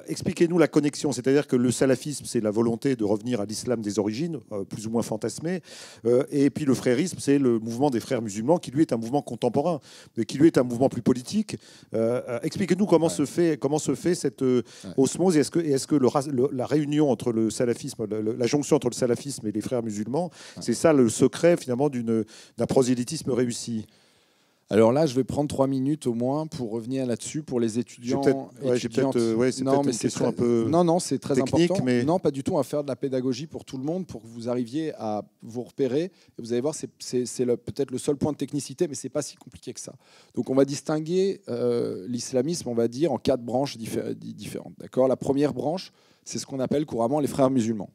expliquez-nous la connexion, c'est-à-dire que le salafisme c'est la volonté de revenir à l'islam des origines, plus ou moins fantasmée, et puis le frérisme c'est le mouvement des frères musulmans qui lui est un mouvement contemporain mais qui lui est un mouvement plus politique. Euh, euh, expliquez-nous comment, se fait, comment se fait cette euh, osmose et est-ce que, la réunion entre le salafisme, la jonction entre le salafisme et les frères musulmans, c'est ça le secret finalement d'un prosélytisme réussi alors là, je vais prendre trois minutes au moins pour revenir là-dessus pour les étudiants. Ouais, peut-être euh, non, mais c'est un peu non, non, c'est très important. Mais... Non, pas du tout à faire de la pédagogie pour tout le monde pour que vous arriviez à vous repérer. vous allez voir, c'est peut-être le seul point de technicité, mais c'est pas si compliqué que ça. Donc on va distinguer euh, l'islamisme, on va dire, en quatre branches différentes. D'accord. La première branche, c'est ce qu'on appelle couramment les frères musulmans.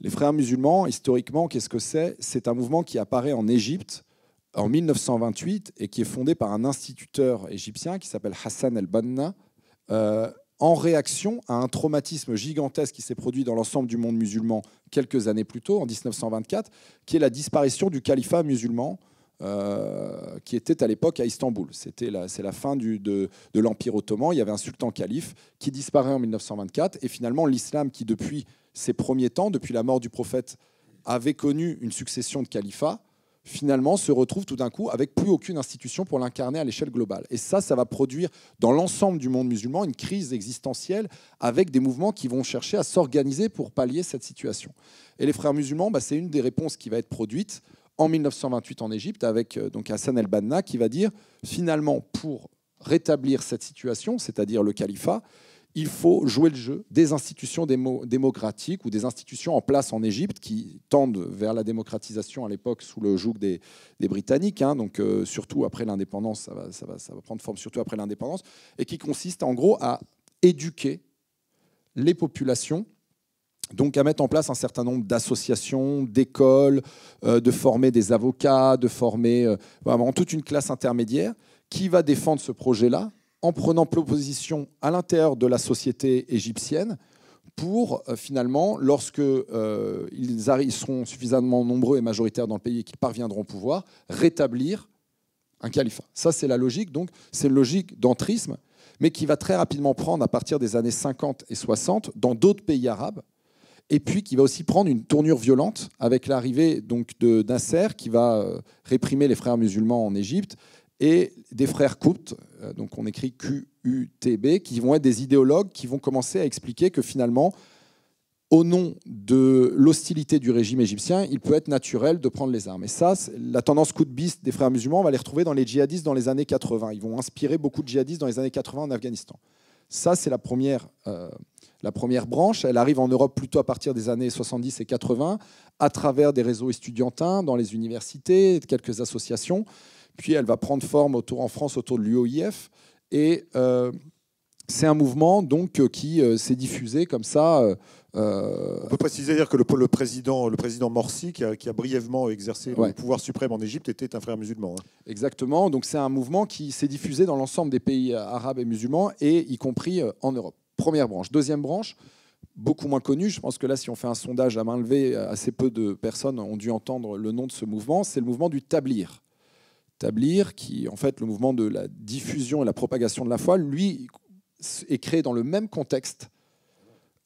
Les frères musulmans, historiquement, qu'est-ce que c'est C'est un mouvement qui apparaît en Égypte en 1928 et qui est fondée par un instituteur égyptien qui s'appelle Hassan el-Banna. Euh, en réaction à un traumatisme gigantesque qui s'est produit dans l'ensemble du monde musulman quelques années plus tôt, en 1924, qui est la disparition du califat musulman euh, qui était à l'époque à Istanbul. C'était la, c'est la fin de, de l'Empire ottoman. Il y avait un sultan calife qui disparaît en 1924. Et finalement, l'islam, qui depuis ses premiers temps, depuis la mort du prophète, avait connu une succession de califats, finalement se retrouve tout d'un coup avec plus aucune institution pour l'incarner à l'échelle globale. Et ça, ça va produire dans l'ensemble du monde musulman une crise existentielle avec des mouvements qui vont chercher à s'organiser pour pallier cette situation. Et les frères musulmans, bah, c'est une des réponses qui va être produite en 1928 en Égypte avec euh, donc Hassan el-Banna qui va dire finalement pour rétablir cette situation, c'est-à-dire le califat, il faut jouer le jeu des institutions démocratiques ou des institutions en place en Égypte qui tendent vers la démocratisation à l'époque sous le joug des, Britanniques, hein. donc euh, surtout après l'indépendance, ça va, prendre forme surtout après l'indépendance, et qui consiste en gros à éduquer les populations donc à mettre en place un certain nombre d'associations, d'écoles, euh, de former des avocats, de former euh, toute une classe intermédiaire qui va défendre ce projet-là en prenant l'opposition à l'intérieur de la société égyptienne pour euh, finalement, lorsque euh, ils, seront suffisamment nombreux et majoritaires dans le pays et qu'ils parviendront au pouvoir, rétablir un califat. Ça, c'est la logique. Donc, c'est une logique d'entrisme, mais qui va très rapidement prendre à partir des années 50 et 60 dans d'autres pays arabes, et puis qui va aussi prendre une tournure violente avec l'arrivée donc de qui va euh, réprimer les frères musulmans en Égypte, et des frères coptes, euh, donc on écrit QUTB, qui vont être des idéologues qui vont commencer à expliquer que finalement, au nom de l'hostilité du régime égyptien, il peut être naturel de prendre les armes. Et ça, la tendance coup de biste des frères musulmans, on va les retrouver dans les djihadistes dans les années 80. Ils vont inspirer beaucoup de djihadistes dans les années 80 en Afghanistan. Ça, c'est euh, la première, branche. Elle arrive en Europe plutôt à partir des années 70 et 80, à travers des réseaux estudiantins, dans les universités, quelques associations puis elle va prendre forme autour en France autour de l'UOIF. Et euh, c'est un mouvement donc euh, qui euh, s'est diffusé comme ça. On peut préciser dire que le, le, président, le président Morsi, qui a, brièvement exercé le pouvoir suprême en Égypte, était un frère musulman. Hein. Exactement. Donc c'est un mouvement qui s'est diffusé dans l'ensemble des pays arabes et musulmans, et y compris en Europe. Première branche. Deuxième branche, beaucoup moins connue. Je pense que là, si on fait un sondage à main levée, assez peu de personnes ont dû entendre le nom de ce mouvement. C'est le mouvement du tablir. Tablir, qui en fait le mouvement de la diffusion et la propagation de la foi, lui est créé dans le même contexte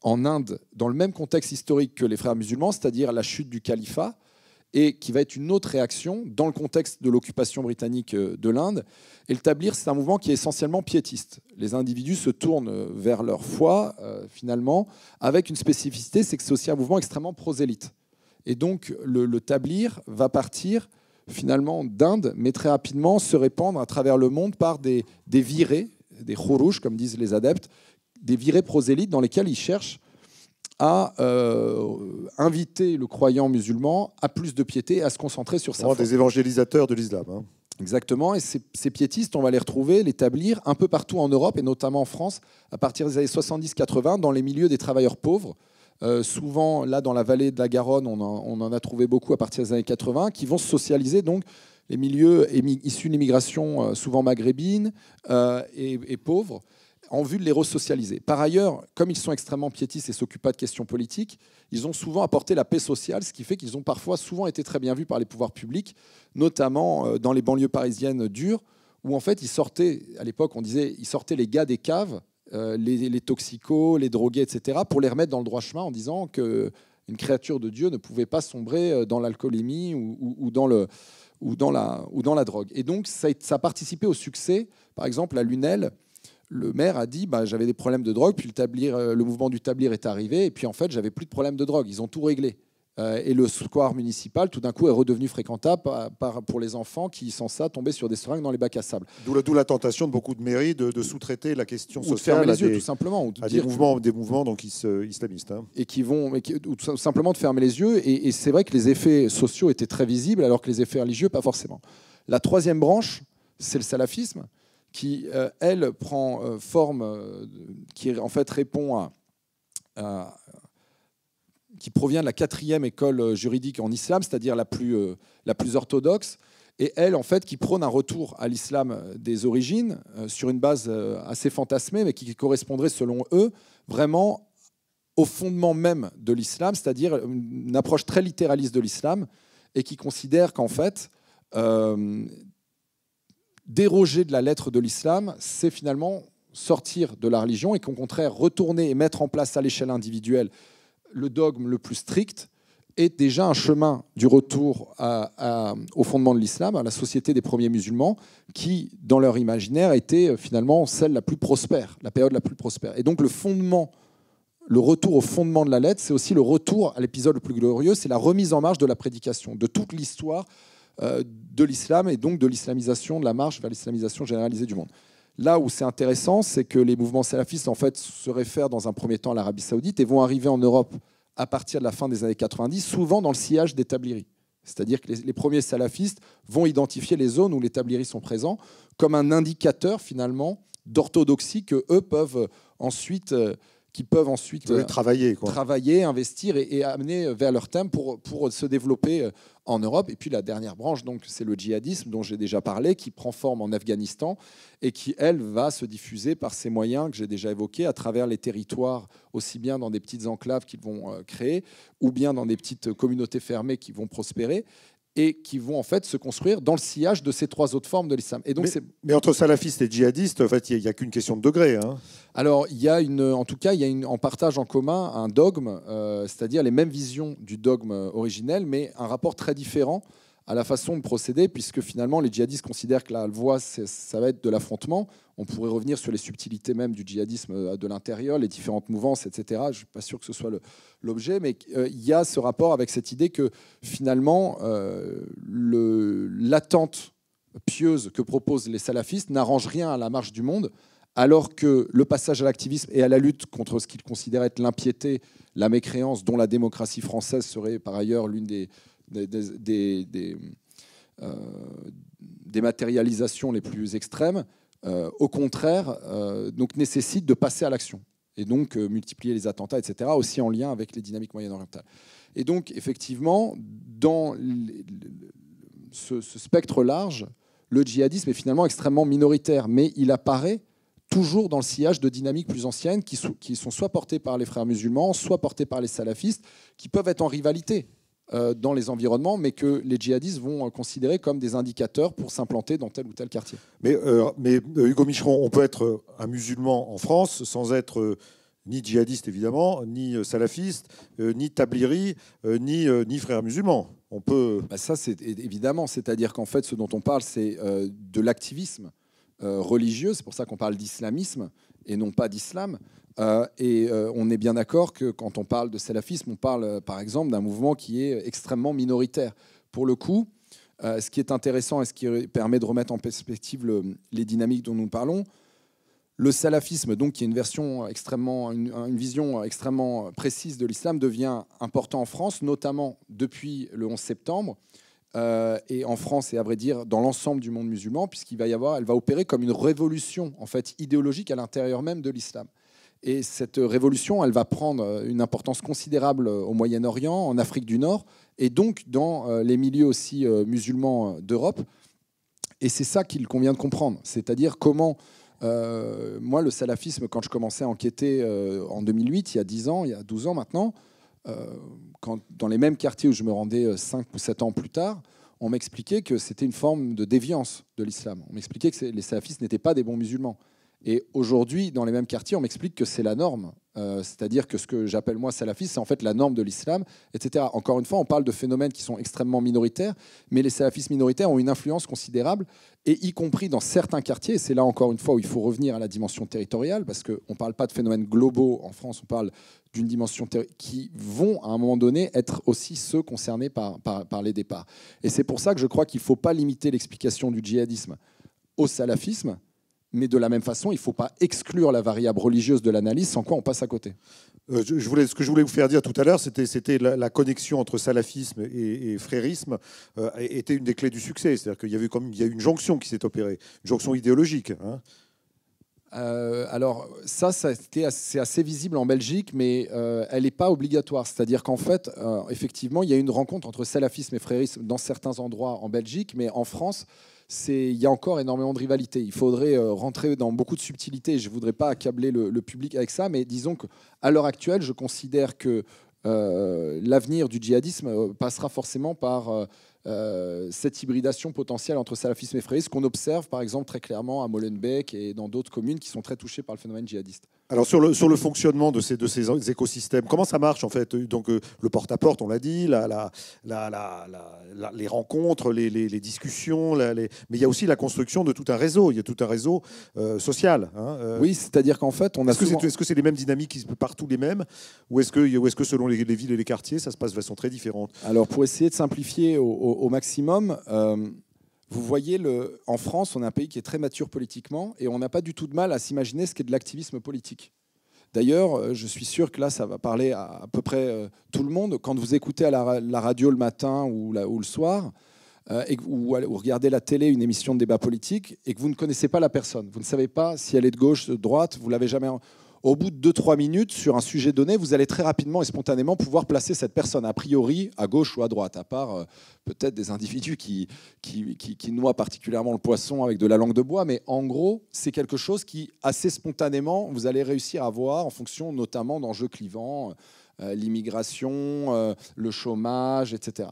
en Inde, dans le même contexte historique que les frères musulmans, c'est-à-dire la chute du califat, et qui va être une autre réaction dans le contexte de l'occupation britannique euh, de l'Inde. Et le tablir, c'est un mouvement qui est essentiellement piétiste. Les individus se tournent euh, vers leur foi, euh, finalement, avec une spécificité, c'est que c'est aussi un mouvement extrêmement prosélyte. Et donc, le, le tablir va partir finalement d'Inde, mais très rapidement se répandre à travers le monde par des, des virées, des rouges comme disent les adeptes, des virées prosélytes dans lesquelles ils cherchent à euh, inviter le croyant musulman à plus de piété, à se concentrer sur sa foi. Des évangélisateurs de l'islam. Hein. Exactement, et ces, ces, piétistes, on va les retrouver, l'établir un peu partout en Europe, et notamment en France, à partir des années 70-80, dans les milieux des travailleurs pauvres, euh, souvent là dans la vallée de la Garonne, on en, a trouvé beaucoup à partir des années 80, qui vont socialiser donc les milieux issus d'immigration l'immigration euh, souvent maghrébine euh, et, et pauvres en vue de les resocialiser. Par ailleurs, comme ils sont extrêmement piétistes et s'occupent pas de questions politiques, ils ont souvent apporté la paix sociale, ce qui fait qu'ils ont parfois souvent été très bien vus par les pouvoirs publics, notamment dans les banlieues parisiennes dures, où en fait ils sortaient, à l'époque on disait, ils sortaient les gars des caves euh, les, toxicos, les drogués, etc., pour les remettre dans le droit chemin en disant qu'une créature de Dieu ne pouvait pas sombrer euh, dans l'alcoolémie ou, dans le, ou, dans la, ou dans la drogue. Et donc, ça, a participé au succès. Par exemple, à Lunel, le maire a dit bah, j'avais des problèmes de drogue, puis le, euh, le mouvement du tablier est arrivé, et puis en fait, j'avais plus de problèmes de drogue. Ils ont tout réglé. Euh, et le square municipal, tout d'un coup, est redevenu fréquentable pour les enfants qui, sans ça, tombaient sur des seringues dans les bacs à sable. D'où la, tentation de beaucoup de mairies de, sous-traiter la question sociale. De fermer les yeux, tout simplement. à des, mouvements, des mouvements donc, islamistes. Hein. Et qui vont. ou tout simplement de fermer les yeux. Et, c'est vrai que les effets sociaux étaient très visibles, alors que les effets religieux, pas forcément. La troisième branche, c'est le salafisme, qui, euh, elle, prend euh, forme, qui en fait répond à qui provient de la quatrième école euh, juridique en islam, c'est-à-dire la plus, euh, la plus orthodoxe, et elle, en fait, qui prône un retour à l'islam euh, des origines sur une base assez fantasmée, mais qui correspondrait, selon eux, vraiment au fondement même de l'islam, c'est-à-dire une approche très littéraliste de l'islam, et qui considère qu'en fait, déroger de la lettre de l'islam, c'est finalement sortir de la religion et qu'au contraire, retourner et mettre en place à l'échelle individuelle le dogme le plus strict est déjà un chemin du retour à, au fondement de l'islam, à la société des premiers musulmans, qui, dans leur imaginaire, était euh, finalement celle la plus prospère, la période la plus prospère. Et donc le fondement, le retour au fondement de la lettre, c'est aussi le retour à l'épisode le plus glorieux, c'est la remise en marche de la prédication, de toute l'histoire euh, de l'islam et donc de l'islamisation, de la marche vers l'islamisation généralisée du monde. Là où c'est intéressant, c'est que les mouvements salafistes en fait se réfèrent dans un premier temps à l'Arabie Saoudite et vont arriver en Europe à partir de la fin des années 90, souvent dans le sillage des tabliris. C'est-à-dire que les, premiers salafistes vont identifier les zones où les tabliris sont présents comme un indicateur finalement d'orthodoxie que eux peuvent ensuite euh, qui peuvent ensuite euh, travailler, travailler, investir et, amener vers leur thème pour, pour se développer euh, en Europe. Et puis la dernière branche, donc, c'est le djihadisme dont j'ai déjà parlé, qui prend forme en Afghanistan et qui, elle, va se diffuser par ces moyens que j'ai déjà évoqués à travers les territoires, aussi bien dans des petites enclaves qu'ils vont euh, créer ou bien dans des petites communautés fermées qui vont prospérer et qui vont en fait se construire dans le sillage de ces trois autres formes de l'islam. Et donc mais, entre salafistes et djihadistes, fait, il n'y a, qu'une question de degré. Hein. Alors, il y a une, en tout cas, il y a une, en partage en commun un dogme, euh, c'est-à-dire les mêmes visions du dogme originel, mais un rapport très différent à la façon de procéder, puisque finalement les djihadistes considèrent que la voie, ça va être de l'affrontement. On pourrait revenir sur les subtilités même du djihadisme euh, de l'intérieur, les différentes mouvances, etc. Je ne suis pas sûr que ce soit l'objet, mais euh, il y a ce rapport avec cette idée que finalement euh, l'attente pieuse que proposent les salafistes n'arrange rien à la marche du monde, alors que le passage à l'activisme et à la lutte contre ce qu'ils considèrent être l'impiété, la mécréance, dont la démocratie française serait par ailleurs l'une des euh, des, matérialisations les plus extrêmes, euh, au contraire, euh, donc nécessite de passer à l'action et donc multiplier les attentats, etc., aussi en lien avec les dynamiques moyen-orientales. Et donc, effectivement, dans ce, spectre large, le djihadisme est finalement extrêmement minoritaire, mais il apparaît toujours dans le sillage de dynamiques plus anciennes qui, sont soit portées par les frères musulmans, soit portées par les salafistes, qui peuvent être en rivalité. Euh, dans les environnements, mais que les djihadistes vont euh, considérer comme des indicateurs pour s'implanter dans tel ou tel quartier. Mais, euh, mais Hugo Micheron, on peut être un musulman en France sans être ni djihadiste évidemment, ni salafiste, ni tabliri, ni, ni frère musulman. On peut. Bah, ça, c'est évidemment, c'est-à-dire qu'en fait, ce dont on parle, c'est de l'activisme religieux. C'est pour ça qu'on parle d'islamisme et non pas d'islam. Euh, et euh, on est bien d'accord que quand on parle de salafisme, on parle euh, par exemple d'un mouvement qui est extrêmement minoritaire. Pour le coup, ce qui est intéressant et ce qui permet de remettre en perspective les dynamiques dont nous parlons, le salafisme, donc qui est une version extrêmement, une, vision extrêmement précise de l'islam, devient important en France, notamment depuis le 11 septembre. et en France et à vrai dire dans l'ensemble du monde musulman, puisqu'il va y avoir, elle va opérer comme une révolution en fait idéologique à l'intérieur même de l'islam. Et cette révolution, elle va prendre une importance considérable euh, au Moyen-Orient, en Afrique du Nord, et donc dans euh, les milieux aussi euh, musulmans d'Europe. Et c'est ça qu'il convient de comprendre, c'est-à-dire comment, moi, le salafisme, quand je commençais à enquêter en 2008, il y a 10 ans, il y a 12 ans maintenant, dans les mêmes quartiers où je me rendais 5 ou 7 ans plus tard, on m'expliquait que c'était une forme de déviance de l'islam. On m'expliquait que les salafistes n'étaient pas des bons musulmans. Et aujourd'hui, dans les mêmes quartiers, on m'explique que c'est la norme. Euh, c'est-à-dire que ce que j'appelle moi salafisme, c'est en fait la norme de l'islam, etc. Encore une fois, on parle de phénomènes qui sont extrêmement minoritaires, mais les salafistes minoritaires ont une influence considérable, et y compris dans certains quartiers. C'est là encore une fois où il faut revenir à la dimension territoriale, parce qu'on ne parle pas de phénomènes globaux en France, on parle d'une dimension qui vont à un moment donné être aussi ceux concernés par, par les départs. Et c'est pour ça que je crois qu'il ne faut pas limiter l'explication du djihadisme au salafisme, mais de la même façon, il ne faut pas exclure la variable religieuse de l'analyse, sans quoi on passe à côté. Euh, je voulais, ce que je voulais vous faire dire tout à l'heure, c'était la, la, connexion entre salafisme et, frérisme euh, était une des clés du succès. C'est-à-dire qu'il y, comme, il y a eu une jonction qui s'est opérée, une jonction idéologique. Hein. Euh, alors ça, c'est assez, visible en Belgique, mais elle n'est pas obligatoire. C'est-à-dire qu'en fait, effectivement, il y a une rencontre entre salafisme et frérisme dans certains endroits en Belgique, mais en France, c'est il y a encore énormément de rivalités. Il faudrait euh, rentrer dans beaucoup de subtilités. Je ne voudrais pas accabler le, public avec ça, mais disons qu'à l'heure actuelle, je considère que euh, l'avenir du djihadisme euh, passera forcément par cette hybridation potentielle entre salafisme et ce qu'on observe par exemple très clairement à Molenbeek et dans d'autres communes qui sont très touchées par le phénomène djihadiste. Alors sur le, sur le fonctionnement de ces, de ces écosystèmes, comment ça marche en fait Donc euh, le porte-à-porte, on l'a dit, la, les rencontres, les, les, discussions, mais il y a aussi la construction de tout un réseau, il y a tout un réseau euh, social. Hein, euh. Oui, c'est-à-dire qu'en fait, on a... Est-ce que c'est les mêmes dynamiques qui se partout les mêmes ou est-ce que, est que selon les, villes et les quartiers, ça se passe de façon très différente Alors pour essayer de simplifier au, au maximum vous voyez, le, en France, on est un pays qui est très mature politiquement et on n'a pas du tout de mal à s'imaginer ce qu'est de l'activisme politique. D'ailleurs, euh, je suis sûr que là, ça va parler à, à peu près euh, tout le monde. Quand vous écoutez à la, radio le matin ou, le soir, euh, et, ou, regardez la télé une émission de débat politique, et que vous ne connaissez pas la personne, vous ne savez pas si elle est de gauche, de droite, vous l'avez jamais au bout de 2-3 minutes, sur un sujet donné, vous allez très rapidement et spontanément pouvoir placer cette personne, a priori, à gauche ou à droite, à part euh, peut-être des individus qui noient particulièrement le poisson avec de la langue de bois. Mais en gros, c'est quelque chose qui, assez spontanément, vous allez réussir à voir en fonction notamment d'enjeux clivants, euh, l'immigration, euh, le chômage, etc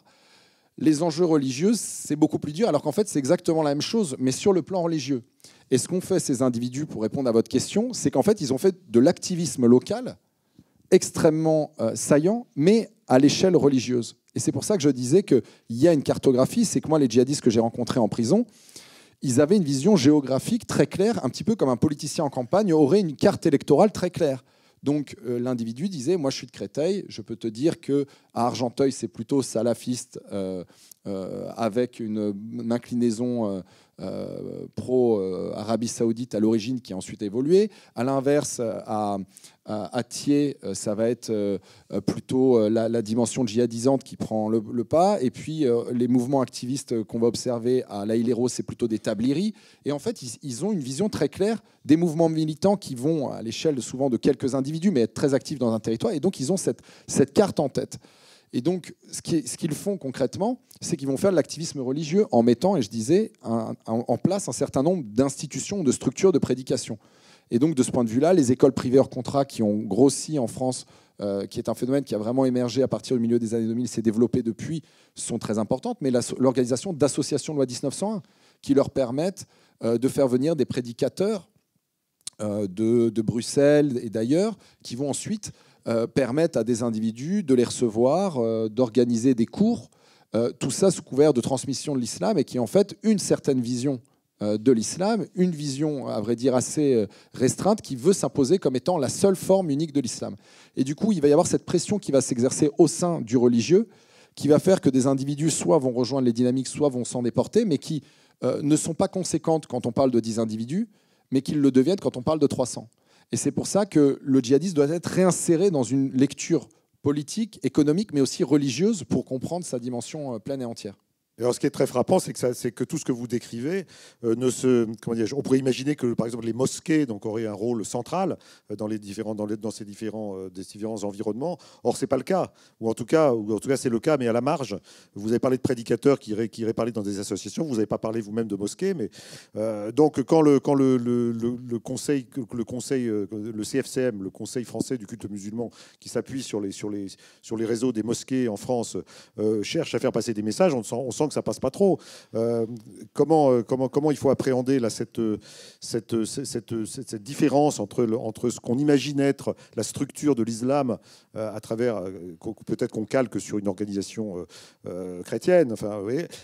les enjeux religieux, c'est beaucoup plus dur, alors qu'en fait, c'est exactement la même chose, mais sur le plan religieux. Et ce qu'ont fait ces individus, pour répondre à votre question, c'est qu'en fait, ils ont fait de l'activisme local extrêmement euh, saillant, mais à l'échelle religieuse. Et c'est pour ça que je disais qu'il y a une cartographie, c'est que moi, les djihadistes que j'ai rencontrés en prison, ils avaient une vision géographique très claire, un petit peu comme un politicien en campagne aurait une carte électorale très claire. Donc euh, l'individu disait, moi je suis de Créteil, je peux te dire que à Argenteuil c'est plutôt salafiste euh, avec une, une inclinaison euh, pro-Arabie saoudite à l'origine qui a ensuite évolué. À l'inverse, à, à, euh, ça va être euh, plutôt la, dimension djihadisante qui prend le, pas. Et puis, les mouvements activistes qu'on va observer à Hilero c'est plutôt des tabliris. Et en fait, ils, ont une vision très claire des mouvements militants qui vont à l'échelle souvent de quelques individus, mais être très actifs dans un territoire. Et donc, ils ont cette carte en tête. Et donc, ce qu'ils font concrètement, c'est qu'ils vont faire de l'activisme religieux en mettant, et je disais, en place un certain nombre d'institutions, de structures de prédication. Et donc, de ce point de vue-là, les écoles privées hors contrat qui ont grossi en France, euh, qui est un phénomène qui a vraiment émergé à partir du milieu des années 2000, s'est développé depuis, sont très importantes, mais l'organisation d'associations de loi 1901 qui leur permettent euh, de faire venir des prédicateurs euh, de, Bruxelles et d'ailleurs, qui vont ensuite euh, permettent à des individus de les recevoir, euh, d'organiser des cours, euh, tout ça sous couvert de transmission de l'islam et qui est en fait une certaine vision de l'islam, une vision, à vrai dire, assez restreinte qui veut s'imposer comme étant la seule forme unique de l'islam. Et du coup, il va y avoir cette pression qui va s'exercer au sein du religieux, qui va faire que des individus soit vont rejoindre les dynamiques, soit vont s'en déporter, mais qui ne sont pas conséquentes quand on parle de 10 individus, mais qu'ils le deviennent quand on parle de 300. Et c'est pour ça que le djihadisme doit être réinséré dans une lecture politique, économique, mais aussi religieuse pour comprendre sa dimension euh, pleine et entière alors, ce qui est très frappant, c'est que, que, tout ce que vous décrivez euh, ne se. on pourrait imaginer que, par exemple, les mosquées donc, auraient un rôle central euh, dans, les différents, dans, ces différents, euh, différents environnements. Or, ce n'est pas le cas. Ou en tout cas, c'est le cas, mais à la marge. Vous avez parlé de prédicateurs qui iraient, parler dans des associations. Vous n'avez pas parlé vous-même de mosquées. Mais, donc, quand, le, quand le, conseil, le, conseil, le CFCM, le Conseil français du culte musulman, qui s'appuie sur les, sur, les, sur les réseaux des mosquées en France, cherche à faire passer des messages, on sent que ça passe pas trop. Euh, comment, euh, comment, comment il faut appréhender là, cette, euh, cette, cette, différence entre, entre ce qu'on imagine être la structure de l'islam à travers, peut-être qu'on calque sur une organisation chrétienne, enfin,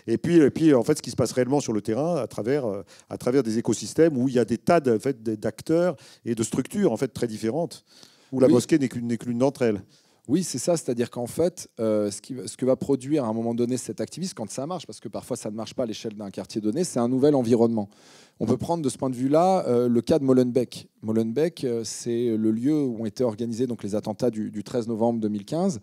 et, puis, et puis en fait ce qui se passe réellement sur le terrain à travers, à travers des écosystèmes où il y a des tas d'acteurs en fait, et de structures en fait, très différentes, où la mosquée n'est qu'une d'entre elles. Oui, c'est ça, c'est-à-dire qu'en fait, euh, ce, que va produire à un moment donné cet activiste, quand ça marche, parce que parfois ça ne marche pas à l'échelle d'un quartier donné, c'est un nouvel environnement. On peut prendre de ce point de vue-là euh, le cas de Molenbeek. Molenbeek, euh, c'est le lieu où ont été organisés donc, les attentats du, du 13 novembre 2015.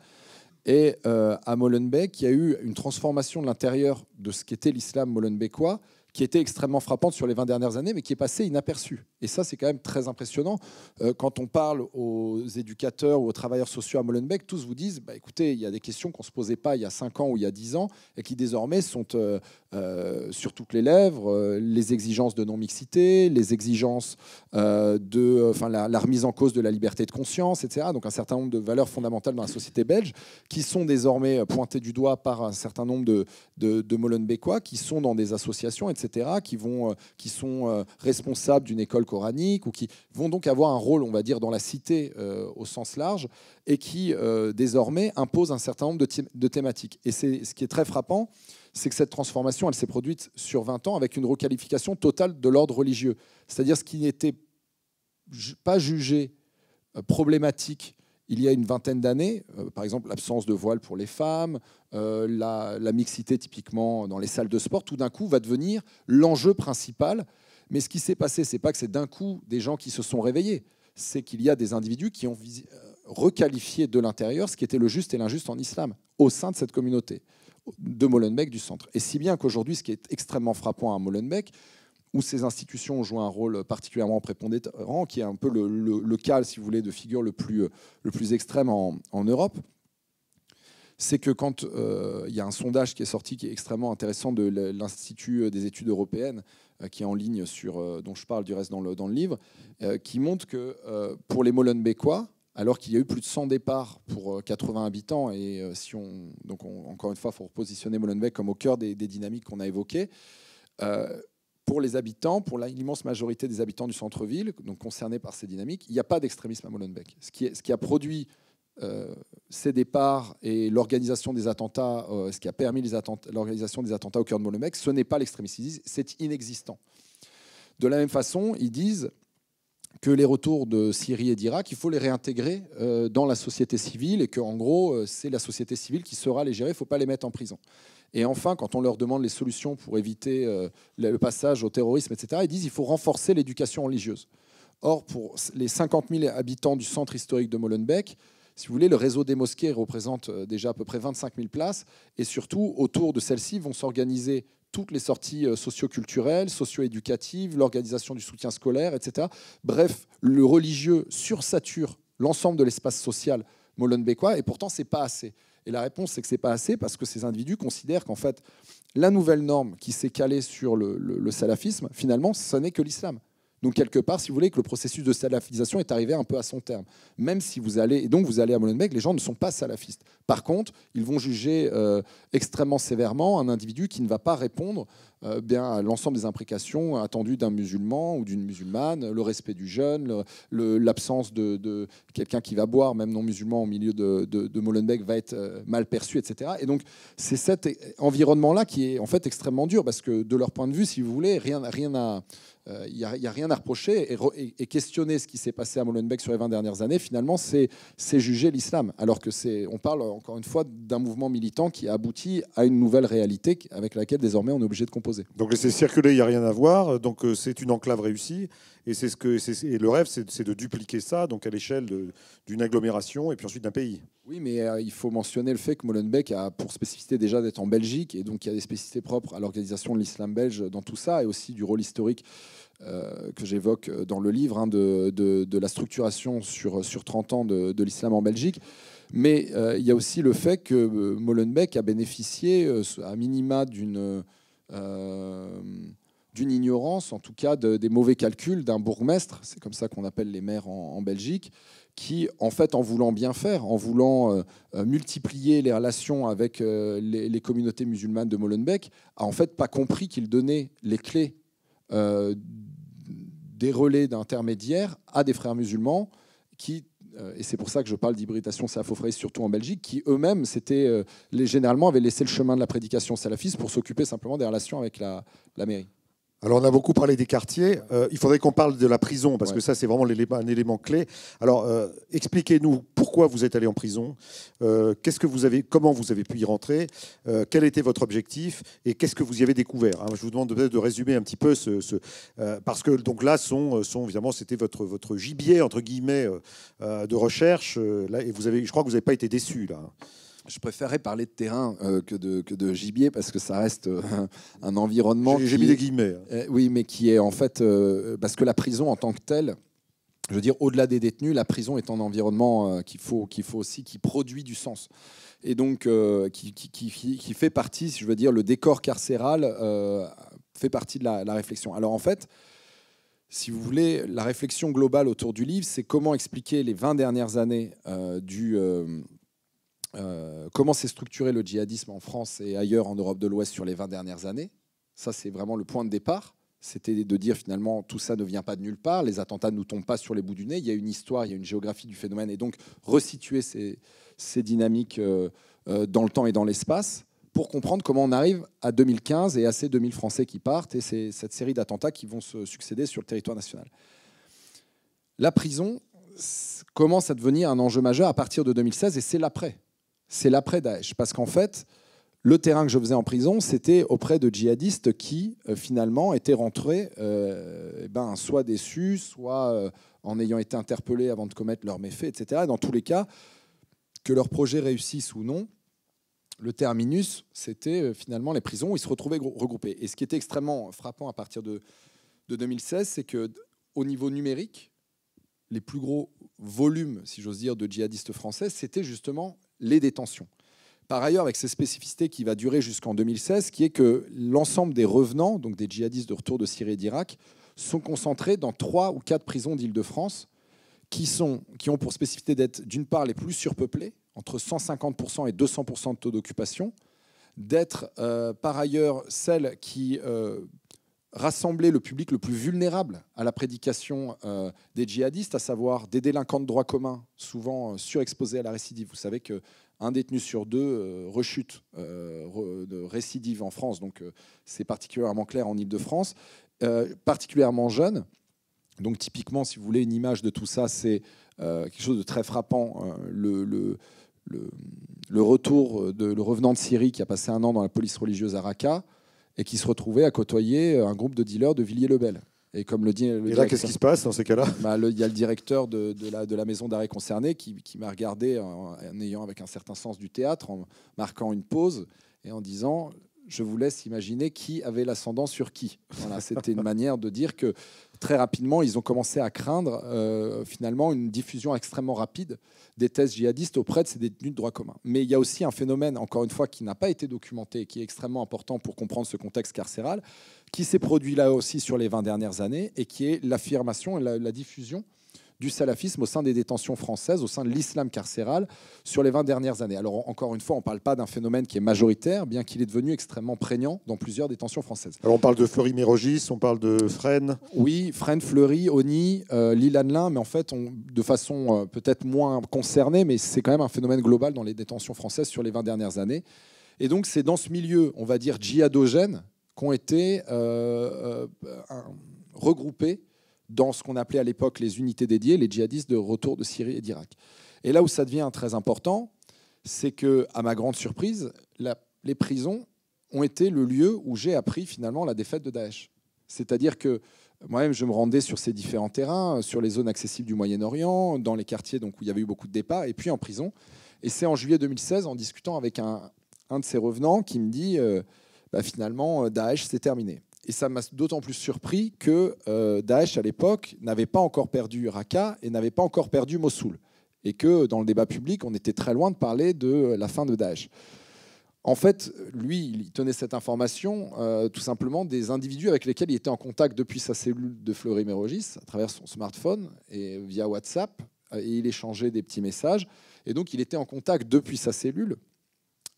Et à Molenbeek, il y a eu une transformation de l'intérieur de ce qu'était l'islam molenbeekois qui était extrêmement frappante sur les 20 dernières années, mais qui est passée inaperçue. Et ça, c'est quand même très impressionnant. Euh, quand on parle aux éducateurs ou aux travailleurs sociaux à Molenbeek, tous vous disent, bah, écoutez, il y a des questions qu'on ne se posait pas il y a 5 ans ou il y a 10 ans, et qui désormais sont euh, euh, sur toutes les lèvres, les exigences de non-mixité, les exigences de enfin, la, remise en cause de la liberté de conscience, etc. Donc un certain nombre de valeurs fondamentales dans la société belge, qui sont désormais pointées du doigt par un certain nombre de, de, de Molenbeekois, qui sont dans des associations, etc qui, vont, euh, qui sont euh, responsables d'une école coranique ou qui vont donc avoir un rôle, on va dire, dans la cité euh, au sens large et qui, désormais, imposent un certain nombre de thématiques. Et c'est ce qui est très frappant, c'est que cette transformation, elle s'est produite sur 20 ans avec une requalification totale de l'ordre religieux. C'est-à-dire ce qui n'était pas jugé problématique il y a une vingtaine d'années, par exemple l'absence de voile pour les femmes, euh, la, mixité typiquement dans les salles de sport, tout d'un coup va devenir l'enjeu principal. Mais ce qui s'est passé, c'est pas que c'est d'un coup des gens qui se sont réveillés, c'est qu'il y a des individus qui ont euh, requalifié de l'intérieur ce qui était le juste et l'injuste en islam au sein de cette communauté de Molenbeek du centre. Et si bien qu'aujourd'hui, ce qui est extrêmement frappant à Molenbeek, où ces institutions ont jouent un rôle particulièrement prépondérant, qui est un peu le, le, si vous voulez, de figure le plus, euh, le plus extrême en Europe, c'est que quand euh, il y a un sondage qui est sorti qui est extrêmement intéressant de l'Institut euh, des études européennes, euh, qui est en ligne sur, dont je parle du reste dans le, dans le livre, qui montre que pour les Molenbeekois, alors qu'il y a eu plus de 100 départs pour 80 habitants, et si on, donc encore une fois, il faut repositionner Molenbeek comme au cœur des, dynamiques qu'on a évoquées, pour les habitants, pour l'immense majorité des habitants du centre-ville, donc concernés par ces dynamiques, il n'y a pas d'extrémisme à Molenbeek. Ce qui, est, ce qui a produit ces euh, départs et l'organisation des attentats, euh, ce qui a permis l'organisation des attentats au cœur de Molenbeek, ce n'est pas l'extrémisme c'est inexistant. De la même façon, ils disent que les retours de Syrie et d'Irak, il faut les réintégrer euh, dans la société civile et qu'en gros, c'est la société civile qui sera les gérer, il ne faut pas les mettre en prison. Et enfin, quand on leur demande les solutions pour éviter le passage au terrorisme, etc., ils disent qu'il faut renforcer l'éducation religieuse. Or, pour les 50 000 habitants du centre historique de Molenbeek, si vous voulez, le réseau des mosquées représente euh, déjà à peu près 25 000 places. Et surtout, autour de celles-ci vont s'organiser toutes les sorties euh, socio-culturelles, socio-éducatives, l'organisation du soutien scolaire, etc. Bref, le religieux sursature l'ensemble de l'espace social molenbeekois. Et pourtant, ce n'est pas assez. Et la réponse, c'est que ce n'est pas assez parce que ces individus considèrent qu'en fait, la nouvelle norme qui s'est calée sur le salafisme, finalement, ce n'est que l'islam. Donc quelque part, si vous voulez, que le processus de salafisation est arrivé un peu à son terme. Même si vous allez, et donc vous allez à Molenbeek, les gens ne sont pas salafistes. Par contre, ils vont juger euh, extrêmement sévèrement un individu qui ne va pas répondre euh, bien à l'ensemble des imprécations attendues d'un musulman ou d'une musulmane, le respect du jeune, l'absence de, quelqu'un qui va boire, même non musulman, au milieu de, Molenbeek va être euh, mal perçu, etc. Et donc c'est cet environnement-là qui est en fait extrêmement dur parce que de leur point de vue, si vous voulez, rien, rien il euh, n'y a, rien à reprocher. Et, questionner ce qui s'est passé à Molenbeek sur les 20 dernières années, finalement, c'est juger l'islam. Alors que c'est, on parle encore une fois d'un mouvement militant qui a abouti à une nouvelle réalité avec laquelle désormais on est obligé de composer. Donc laisser circuler, il n'y a rien à voir. Donc euh, c'est une enclave réussie. Et ce que le rêve, c'est de dupliquer ça, donc à l'échelle d'une agglomération et puis ensuite d'un pays. Oui, mais euh, il faut mentionner le fait que Molenbeek a pour spécificité déjà d'être en Belgique et donc il y a des spécificités propres à l'organisation de l'islam belge dans tout ça et aussi du rôle historique euh, que j'évoque euh, dans le livre hein, de, la structuration sur, sur 30 ans de, l'islam en Belgique. Mais il y a aussi le fait que Molenbeek a bénéficié à minima d'une d'une ignorance, en tout cas des mauvais calculs d'un bourgmestre, c'est comme ça qu'on appelle les maires en, Belgique, qui, en fait, en voulant bien faire, en voulant euh, euh, multiplier les relations avec euh, les, communautés musulmanes de Molenbeek, a en fait pas compris qu'il donnait les clés des relais d'intermédiaires à des frères musulmans qui et c'est pour ça que je parle d'hybridation salafiste surtout en Belgique, qui eux-mêmes c'était généralement avaient laissé le chemin de la prédication salafiste pour s'occuper simplement des relations avec la mairie. Alors, on a beaucoup parlé des quartiers. Euh, il faudrait qu'on parle de la prison, parce que ça, c'est vraiment un élément clé. Alors, euh, expliquez-nous pourquoi vous êtes allé en prison. Euh, qu'est-ce que vous avez, comment vous avez pu y rentrer Quel était votre objectif Et qu'est-ce que vous y avez découvert hein, Je vous demande de, de résumer un petit peu ce, parce que donc là, sont, sont évidemment, c'était votre votre gibier entre guillemets de recherche. et vous avez, je crois que vous n'avez pas été déçu là. Hein je préférais parler de terrain euh, que, de, gibier parce que ça reste euh, un environnement. J'ai mis des guillemets. Hein. Euh, oui, mais qui est en fait. parce que la prison en tant que telle, je veux dire, au-delà des détenus, la prison est un environnement qu'il faut, qu'il faut aussi, qui produit du sens. Et donc, qui, fait partie, si je veux dire, le décor carcéral fait partie de la, réflexion. Alors en fait, si vous voulez, la réflexion globale autour du livre, c'est comment expliquer les 20 dernières années du, euh, comment s'est structuré le djihadisme en France et ailleurs en Europe de l'Ouest sur les 20 dernières années. Ça, c'est vraiment le point de départ. C'était de dire finalement tout ça ne vient pas de nulle part, les attentats ne nous tombent pas sur les bouts du nez, il y a une histoire, il y a une géographie du phénomène, et donc resituer ces, dynamiques euh, euh, dans le temps et dans l'espace pour comprendre comment on arrive à 2015 et à ces 2000 Français qui partent et cette série d'attentats qui vont se succéder sur le territoire national. La prison commence à devenir un enjeu majeur à partir de 2016 et c'est l'après c'est l'après-Daesh. Parce qu'en fait, le terrain que je faisais en prison, c'était auprès de djihadistes qui, euh, finalement, étaient rentrés euh, eh ben, soit déçus, soit euh, en ayant été interpellés avant de commettre leurs méfaits, etc. dans tous les cas, que leur projet réussisse ou non, le terminus, c'était finalement les prisons où ils se retrouvaient regroupés. Et ce qui était extrêmement frappant à partir de, de 2016, c'est que au niveau numérique, les plus gros volumes, si j'ose dire, de djihadistes français, c'était justement les détentions. Par ailleurs, avec ces spécificités qui va durer jusqu'en 2016, qui est que l'ensemble des revenants, donc des djihadistes de retour de Syrie et d'Irak, sont concentrés dans trois ou quatre prisons d'Île-de-France, qui, sont, qui ont pour spécificité d'être d'une part les plus surpeuplées, entre 150% et 200% de taux d'occupation, d'être euh, par ailleurs celles qui euh, rassembler le public le plus vulnérable à la prédication euh, des djihadistes, à savoir des délinquants de droit commun, souvent euh, surexposés à la récidive. Vous savez qu'un détenu sur deux euh, rechute de récidive en France, donc c'est particulièrement clair en Ile-de-France, particulièrement jeune. Donc typiquement, si vous voulez une image de tout ça, c'est quelque chose de très frappant. le, retour de le revenant de Syrie qui a passé un an dans la police religieuse à Raqqa, et qui se retrouvait à côtoyer euh, un groupe de dealers de Villiers-le-Bel. Et comme le dit le là, qu'est-ce qui se passe dans ces cas-là bah, Il y a le directeur de, la, de la, maison d'arrêt concernée qui, m'a regardé en, en, ayant avec un certain sens du théâtre, en marquant une pause et en disant Je vous laisse imaginer qui avait l'ascendant sur qui. Voilà, C'était une [LAUGHS] manière de dire que très rapidement, ils ont commencé à craindre euh, finalement une diffusion extrêmement rapide des thèses djihadistes auprès de ces détenus de droit commun. Mais il y a aussi un phénomène, encore une fois, qui n'a pas été documenté et qui est extrêmement important pour comprendre ce contexte carcéral, qui s'est produit là aussi sur les 20 dernières années et qui est l'affirmation et la diffusion du salafisme au sein des détentions françaises, au sein de l'islam carcéral sur les 20 dernières années. Alors encore une fois, on ne parle pas d'un phénomène qui est majoritaire, bien qu'il est devenu extrêmement prégnant dans plusieurs détentions françaises. Alors on parle de Fleury-Mérogis, on parle de Fresnes. Oui, Fresnes, Fleury, Oni, euh, mais en fait, de façon euh, peut-être moins concernée, mais c'est quand même un phénomène global dans les détentions françaises sur les 20 dernières années. Et donc c'est dans ce milieu, on va dire, djihadogène, qu'ont été euh, euh, regroupés dans ce qu'on appelait à l'époque les unités dédiées, les djihadistes de retour de Syrie et d'Irak. Et là où ça devient très important, c'est que, à ma grande surprise, les prisons ont été le lieu où j'ai appris finalement la défaite de Daesh. C'est-à-dire que moi-même, je me rendais sur ces différents terrains, sur les zones accessibles du Moyen-Orient, dans les quartiers donc, où il y avait eu beaucoup de départs, et puis en prison. Et c'est en juillet 2016, en discutant avec un, de ces revenants, qui me dit euh, bah, finalement, euh, Daesh, c'est terminé. Et ça m'a d'autant plus surpris que euh, Daesh, à l'époque, n'avait pas encore perdu Raqqa et n'avait pas encore perdu Mossoul. Et que dans le débat public, on était très loin de parler de la fin de Daesh. En fait, lui, il tenait cette information euh, tout simplement des individus avec lesquels il était en contact depuis sa cellule de Fleury-Mérogis, à travers son smartphone et via WhatsApp. Et il échangeait des petits messages. Et donc, il était en contact depuis sa cellule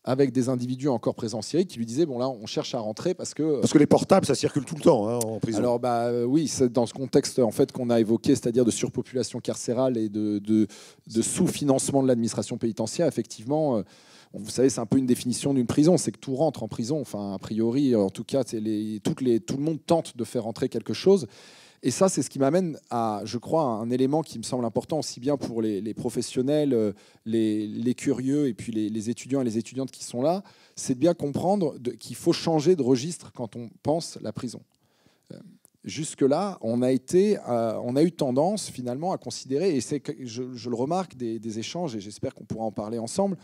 avec des individus encore présentiels qui lui disaient bon là on cherche à rentrer parce que euh, parce que les portables ça circule tout le temps hein, en prison. Alors bah euh, oui c'est dans ce contexte en fait qu'on a évoqué c'est-à-dire de surpopulation carcérale et de, de, sous-financement de l'administration pénitentiaire effectivement euh, vous savez, c'est un peu une définition d'une prison, c'est que tout rentre en prison. Enfin, a priori, en tout cas, les, toutes les, tout le monde tente de faire rentrer quelque chose. Et ça, c'est ce qui m'amène à, je crois, un élément qui me semble important aussi bien pour les, professionnels, euh, les, curieux et puis les, étudiants et les étudiantes qui sont là, c'est de bien comprendre qu'il faut changer de registre quand on pense la prison. Euh, jusque-là, on a été, euh, on a eu tendance finalement à considérer, et c'est je, je, le remarque des, échanges, et j'espère qu'on pourra en parler ensemble,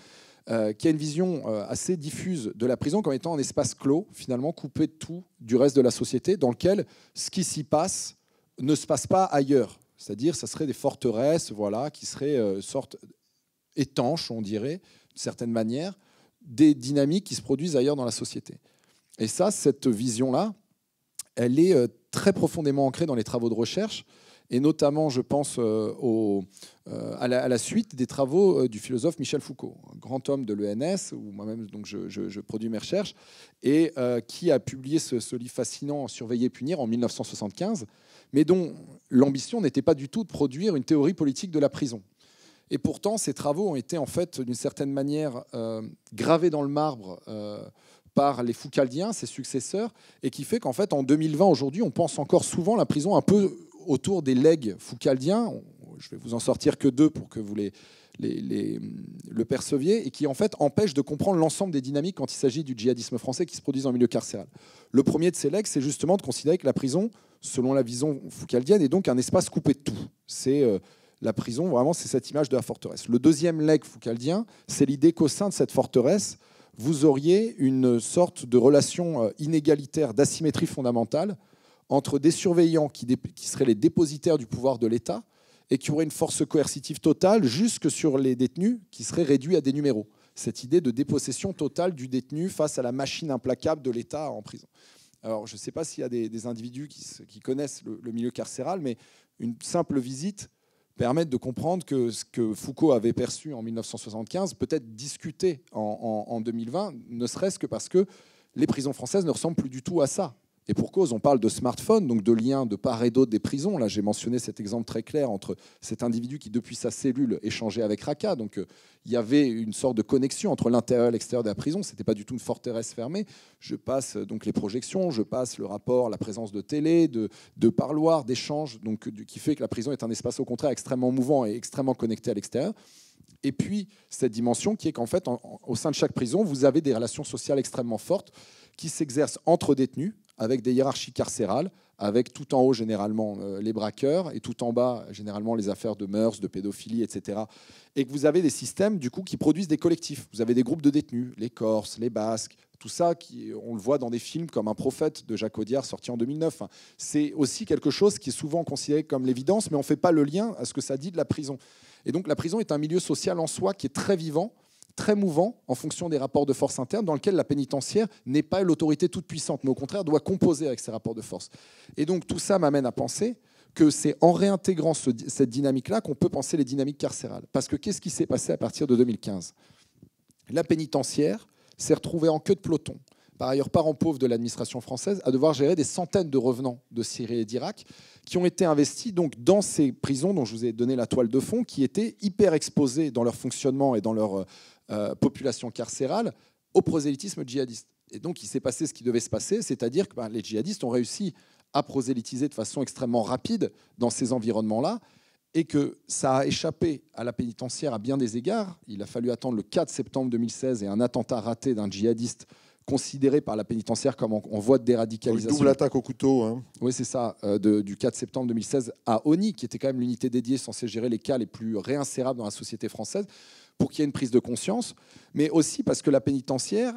qu'il y a une vision assez diffuse de la prison comme étant un espace clos, finalement coupé de tout du reste de la société, dans lequel ce qui s'y passe ne se passe pas ailleurs. C'est-à-dire, ça serait des forteresses, voilà, qui seraient euh, sorte étanches, on dirait, d'une certaine manière, des dynamiques qui se produisent ailleurs dans la société. Et ça, cette vision-là, elle est euh, très profondément ancrée dans les travaux de recherche, et notamment, je pense, euh, à la, suite des travaux du philosophe Michel Foucault, grand homme de l'ENS, où moi-même donc je, produis mes recherches, et qui a publié ce, ce livre fascinant Surveiller et punir en 1975 mais dont l'ambition n'était pas du tout de produire une théorie politique de la prison. Et pourtant, ces travaux ont été en fait, d'une certaine manière, euh, gravés dans le marbre euh, par les Foucaldiens, ses successeurs, et qui fait qu'en fait, en 2020, aujourd'hui, on pense encore souvent la prison un peu autour des legs Foucaldiens. Je vais vous en sortir que deux pour que vous les le percevier et qui en fait empêche de comprendre l'ensemble des dynamiques quand il s'agit du djihadisme français qui se produisent en milieu carcéral. Le premier de ces legs, c'est justement de considérer que la prison, selon la vision foucaldienne, est donc un espace coupé de tout. C'est euh, la prison, vraiment, c'est cette image de la forteresse. Le deuxième leg foucaldien, c'est l'idée qu'au sein de cette forteresse, vous auriez une sorte de relation euh, inégalitaire, d'asymétrie fondamentale entre des surveillants qui seraient les dépositaires du pouvoir de l'État et qui aurait une force coercitive totale jusque sur les détenus qui seraient réduits à des numéros. Cette idée de dépossession totale du détenu face à la machine implacable de l'État en prison. Alors, je ne sais pas s'il y a des, individus qui, connaissent le, milieu carcéral, mais une simple visite permet de comprendre que ce que Foucault avait perçu en 1975 peut être discuté en 2020, ne serait-ce que parce que les prisons françaises ne ressemblent plus du tout à ça. Et pour cause, on parle de smartphone, donc de liens de part et d'autre des prisons. Là, j'ai mentionné cet exemple très clair entre cet individu qui, depuis sa cellule, échangeait avec Raka. Donc, euh, il y avait une sorte de connexion entre l'intérieur et l'extérieur de la prison. Ce n'était pas du tout une forteresse fermée. Je passe euh, donc les projections, je passe le rapport, la présence de télé, de, de parloirs, d'échanges, donc qui fait que la prison est un espace au contraire extrêmement mouvant et extrêmement connecté à l'extérieur. Et puis cette dimension qui est qu'en fait, au sein de chaque prison, vous avez des relations sociales extrêmement fortes qui s'exercent entre détenus avec des hiérarchies carcérales, avec tout en haut généralement euh, les braqueurs et tout en bas généralement les affaires de mœurs, de pédophilie, etc. Et que vous avez des systèmes du coup qui produisent des collectifs. Vous avez des groupes de détenus, les Corses, les Basques, tout ça, qui, on le voit dans des films comme Un prophète de Jacques Audiard sorti en 2009. C'est aussi quelque chose qui est souvent considéré comme l'évidence, mais on ne fait pas le lien à ce que ça dit de la prison. Et donc la prison est un milieu social en soi qui est très vivant très mouvant en fonction des rapports de force internes, dans lequel la pénitentiaire n'est pas l'autorité toute puissante, mais au contraire doit composer avec ces rapports de force. Et donc tout ça m'amène à penser que c'est en réintégrant cette dynamique-là qu'on peut penser les dynamiques carcérales. Parce que qu'est-ce qui s'est passé à partir de 2015 La pénitentiaire s'est retrouvée en queue de peloton par ailleurs parents pauvres de l'administration française, à devoir gérer des centaines de revenants de Syrie et d'Irak qui ont été investis donc dans ces prisons dont je vous ai donné la toile de fond, qui étaient hyper exposées dans leur fonctionnement et dans leur euh, euh, population carcérale au prosélytisme djihadiste. Et donc il s'est passé ce qui devait se passer, c'est-à-dire que ben, les djihadistes ont réussi à prosélytiser de façon extrêmement rapide dans ces environnements-là, et que ça a échappé à la pénitentiaire à bien des égards. Il a fallu attendre le 4 septembre 2016 et un attentat raté d'un djihadiste considéré par la pénitentiaire comme en, voie de déradicalisation. Double attaque au couteau. Hein. Oui, c'est ça, euh, du 4 septembre 2016 à ONI, qui était quand même l'unité dédiée censée gérer les cas les plus réinsérables dans la société française, pour qu'il y ait une prise de conscience, mais aussi parce que la pénitentiaire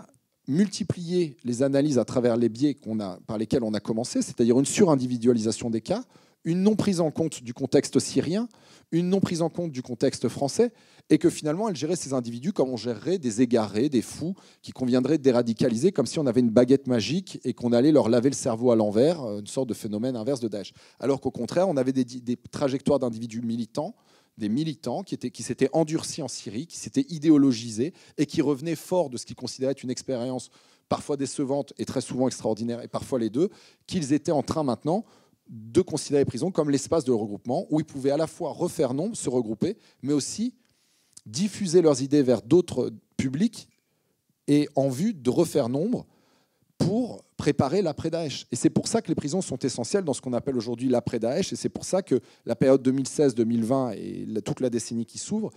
multipliait les analyses à travers les biais a, par lesquels on a commencé, c'est-à-dire une surindividualisation des cas, une non prise en compte du contexte syrien, une non prise en compte du contexte français, et que finalement elle gérait ces individus comme on gérerait des égarés, des fous, qui conviendrait déradicaliser comme si on avait une baguette magique et qu'on allait leur laver le cerveau à l'envers, euh, une sorte de phénomène inverse de Daesh. Alors qu'au contraire, on avait des, trajectoires d'individus militants, des militants qui, étaient, qui s'étaient endurcis en Syrie, qui s'étaient idéologisés et qui revenaient forts de ce qu'ils considéraient être une expérience parfois décevante et très souvent extraordinaire, et parfois les deux, qu'ils étaient en train maintenant de considérer les prisons comme l'espace de regroupement où ils pouvaient à la fois refaire nombre, se regrouper, mais aussi diffuser leurs idées vers d'autres publics et en vue de refaire nombre pour préparer l'après-Daesh. Et c'est pour ça que les prisons sont essentielles dans ce qu'on appelle aujourd'hui l'après-Daesh, et c'est pour ça que la période 2016-2020 et toute la décennie qui s'ouvre